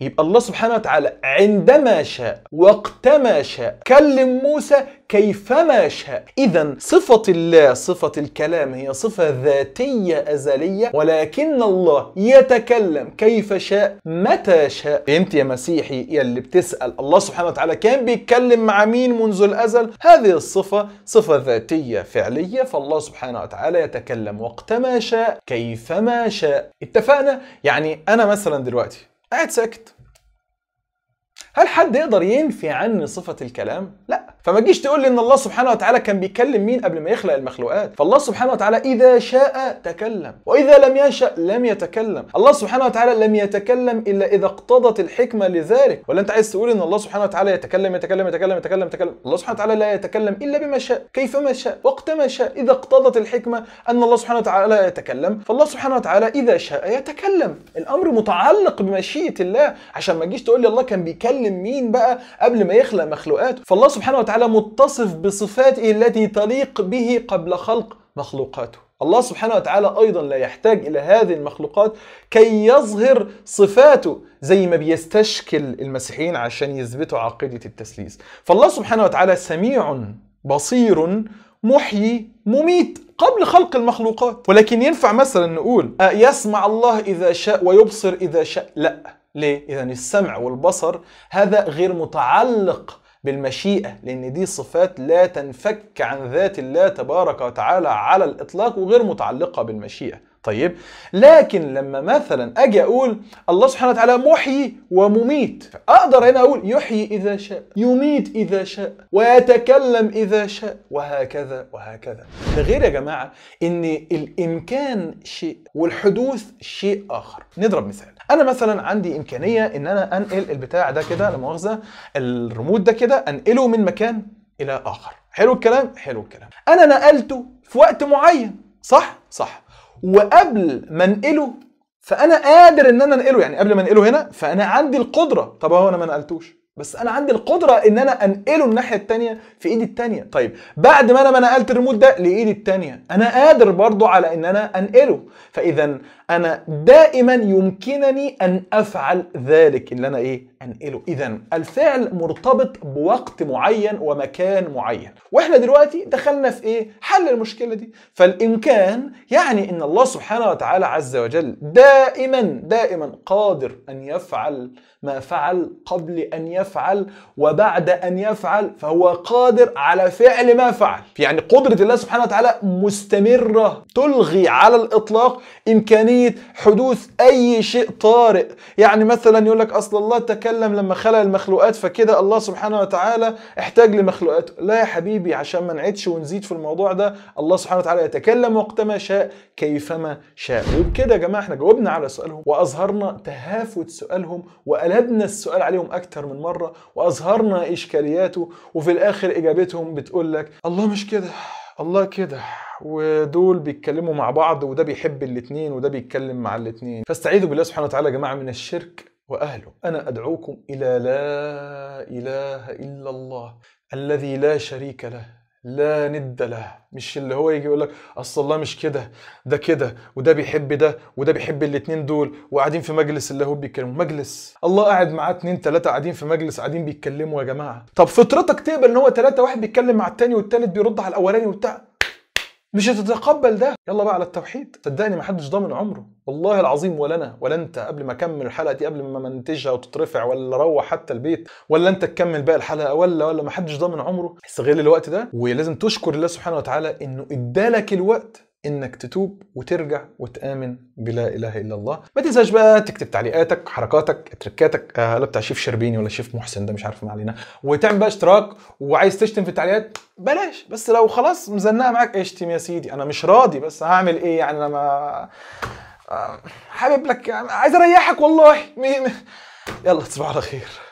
يبقى الله سبحانه وتعالى عندما شاء وقتما شاء كلم موسى كيفما شاء إذا صفة الله صفة الكلام هي صفة ذاتية أزلية ولكن الله يتكلم كيف شاء متى شاء فهمت يا مسيحي يا اللي بتسأل الله سبحانه وتعالى كان بيتكلم مع مين منذ الأزل هذه الصفة صفة ذاتية فعلية فالله سبحانه وتعالى يتكلم وقتما شاء كيفما شاء اتفقنا يعني أنا مثلا دلوقتي قاعد ساكت هل حد يقدر ينفي عني صفة الكلام؟ لا فما تجيش تقول لي ان الله سبحانه وتعالى كان بيكلم مين قبل ما يخلق المخلوقات فالله سبحانه وتعالى اذا شاء تكلم واذا لم يشاء لم يتكلم الله سبحانه وتعالى لم يتكلم الا اذا اقتضت الحكمه لذلك ولا انت عايز تقول ان الله سبحانه وتعالى يتكلم يتكلم يتكلم يتكلم يتكلم الله سبحانه وتعالى لا يتكلم الا بما شاء كيفما شاء وقتما شاء اذا اقتضت الحكمه ان الله سبحانه وتعالى يتكلم فالله سبحانه وتعالى اذا شاء يتكلم الامر متعلق بمشيئه الله عشان ما تجيش تقول لي الله كان بيكلم مين بقى قبل ما يخلق مخلوقاته فالله سبحانه وتعالى متصف بصفاته التي تليق به قبل خلق مخلوقاته الله سبحانه وتعالى أيضا لا يحتاج إلى هذه المخلوقات كي يظهر صفاته زي ما بيستشكل المسيحيين عشان يثبتوا عقيدة التسليس فالله سبحانه وتعالى سميع بصير محيي مميت قبل خلق المخلوقات ولكن ينفع مثلا نقول آه، يسمع الله إذا شاء ويبصر إذا شاء لا ليه؟ إذا السمع والبصر هذا غير متعلق بالمشيئة لأن دي صفات لا تنفك عن ذات الله تبارك وتعالى على الإطلاق وغير متعلقة بالمشيئة طيب لكن لما مثلا اجي اقول الله سبحانه وتعالى محيي ومميت اقدر هنا اقول يحيي اذا شاء يميت اذا شاء ويتكلم اذا شاء وهكذا وهكذا ده غير يا جماعه ان الامكان شيء والحدوث شيء اخر نضرب مثال انا مثلا عندي امكانيه ان انا انقل البتاع ده كده لا مؤاخذه الريموت ده كده انقله من مكان الى اخر حلو الكلام حلو الكلام انا نقلته في وقت معين صح صح وقبل ما انقله فانا قادر ان انا انقله يعني قبل ما انقله هنا فانا عندي القدره طب هو انا ما نقلتوش بس انا عندي القدره ان انا انقله الناحيه الثانيه في ايدي الثانيه طيب بعد ما انا ما نقلت الريموت ده لايدي الثانيه انا قادر برضو على ان انا انقله فاذا انا دائما يمكنني ان افعل ذلك اللي انا ايه انقله اذا الفعل مرتبط بوقت معين ومكان معين واحنا دلوقتي دخلنا في ايه حل المشكله دي فالامكان يعني ان الله سبحانه وتعالى عز وجل دائما دائما قادر ان يفعل ما فعل قبل أن يفعل وبعد أن يفعل فهو قادر على فعل ما فعل يعني قدرة الله سبحانه وتعالى مستمرة تلغي على الإطلاق إمكانية حدوث أي شيء طارئ يعني مثلا يقول لك أصل الله تكلم لما خلق المخلوقات فكده الله سبحانه وتعالى احتاج لمخلوقاته لا يا حبيبي عشان ما نعيدش ونزيد في الموضوع ده الله سبحانه وتعالى يتكلم وقتما شاء كيفما شاء وبكده يا جماعة احنا جاوبنا على سؤالهم وأظهرنا تهافت سؤالهم وقال قلبنا السؤال عليهم أكتر من مرة وأظهرنا إشكالياته وفي الآخر إجابتهم بتقول لك الله مش كده الله كده ودول بيتكلموا مع بعض وده بيحب الاتنين وده بيتكلم مع الاتنين فاستعيذوا بالله سبحانه وتعالى يا جماعة من الشرك وأهله أنا أدعوكم إلى لا إله إلا الله الذي لا شريك له لا ند له مش اللي هو يجي يقول لك اصل الله مش كده ده كده وده بيحب ده وده بيحب الاتنين دول وقاعدين في مجلس اللي هو بيتكلموا مجلس الله قاعد معاه اتنين تلاته قاعدين في مجلس قاعدين بيتكلموا يا جماعه طب فطرتك تقبل ان هو تلاته واحد بيتكلم مع التاني والتالت بيرد على الاولاني وبتاع مش هتتقبل ده يلا بقى على التوحيد صدقني ما حدش ضامن عمره والله العظيم ولا انا ولا انت قبل ما اكمل الحلقه دي قبل ما منتجها وتترفع ولا اروح حتى البيت ولا انت تكمل باقي الحلقه ولا ولا ما حدش ضامن عمره استغل الوقت ده ولازم تشكر الله سبحانه وتعالى انه ادالك الوقت انك تتوب وترجع وتامن بلا اله الا الله ما تنساش بقى تكتب تعليقاتك حركاتك تركاتك آه لا بتاع شيف شربيني ولا شيف محسن ده مش عارف ما علينا وتعمل بقى اشتراك وعايز تشتم في التعليقات بلاش بس لو خلاص مزنقه معاك اشتم يا سيدي انا مش راضي بس هعمل ايه يعني انا ما آه، حابب لك يعني، عايز اريحك والله يلا تصبح على خير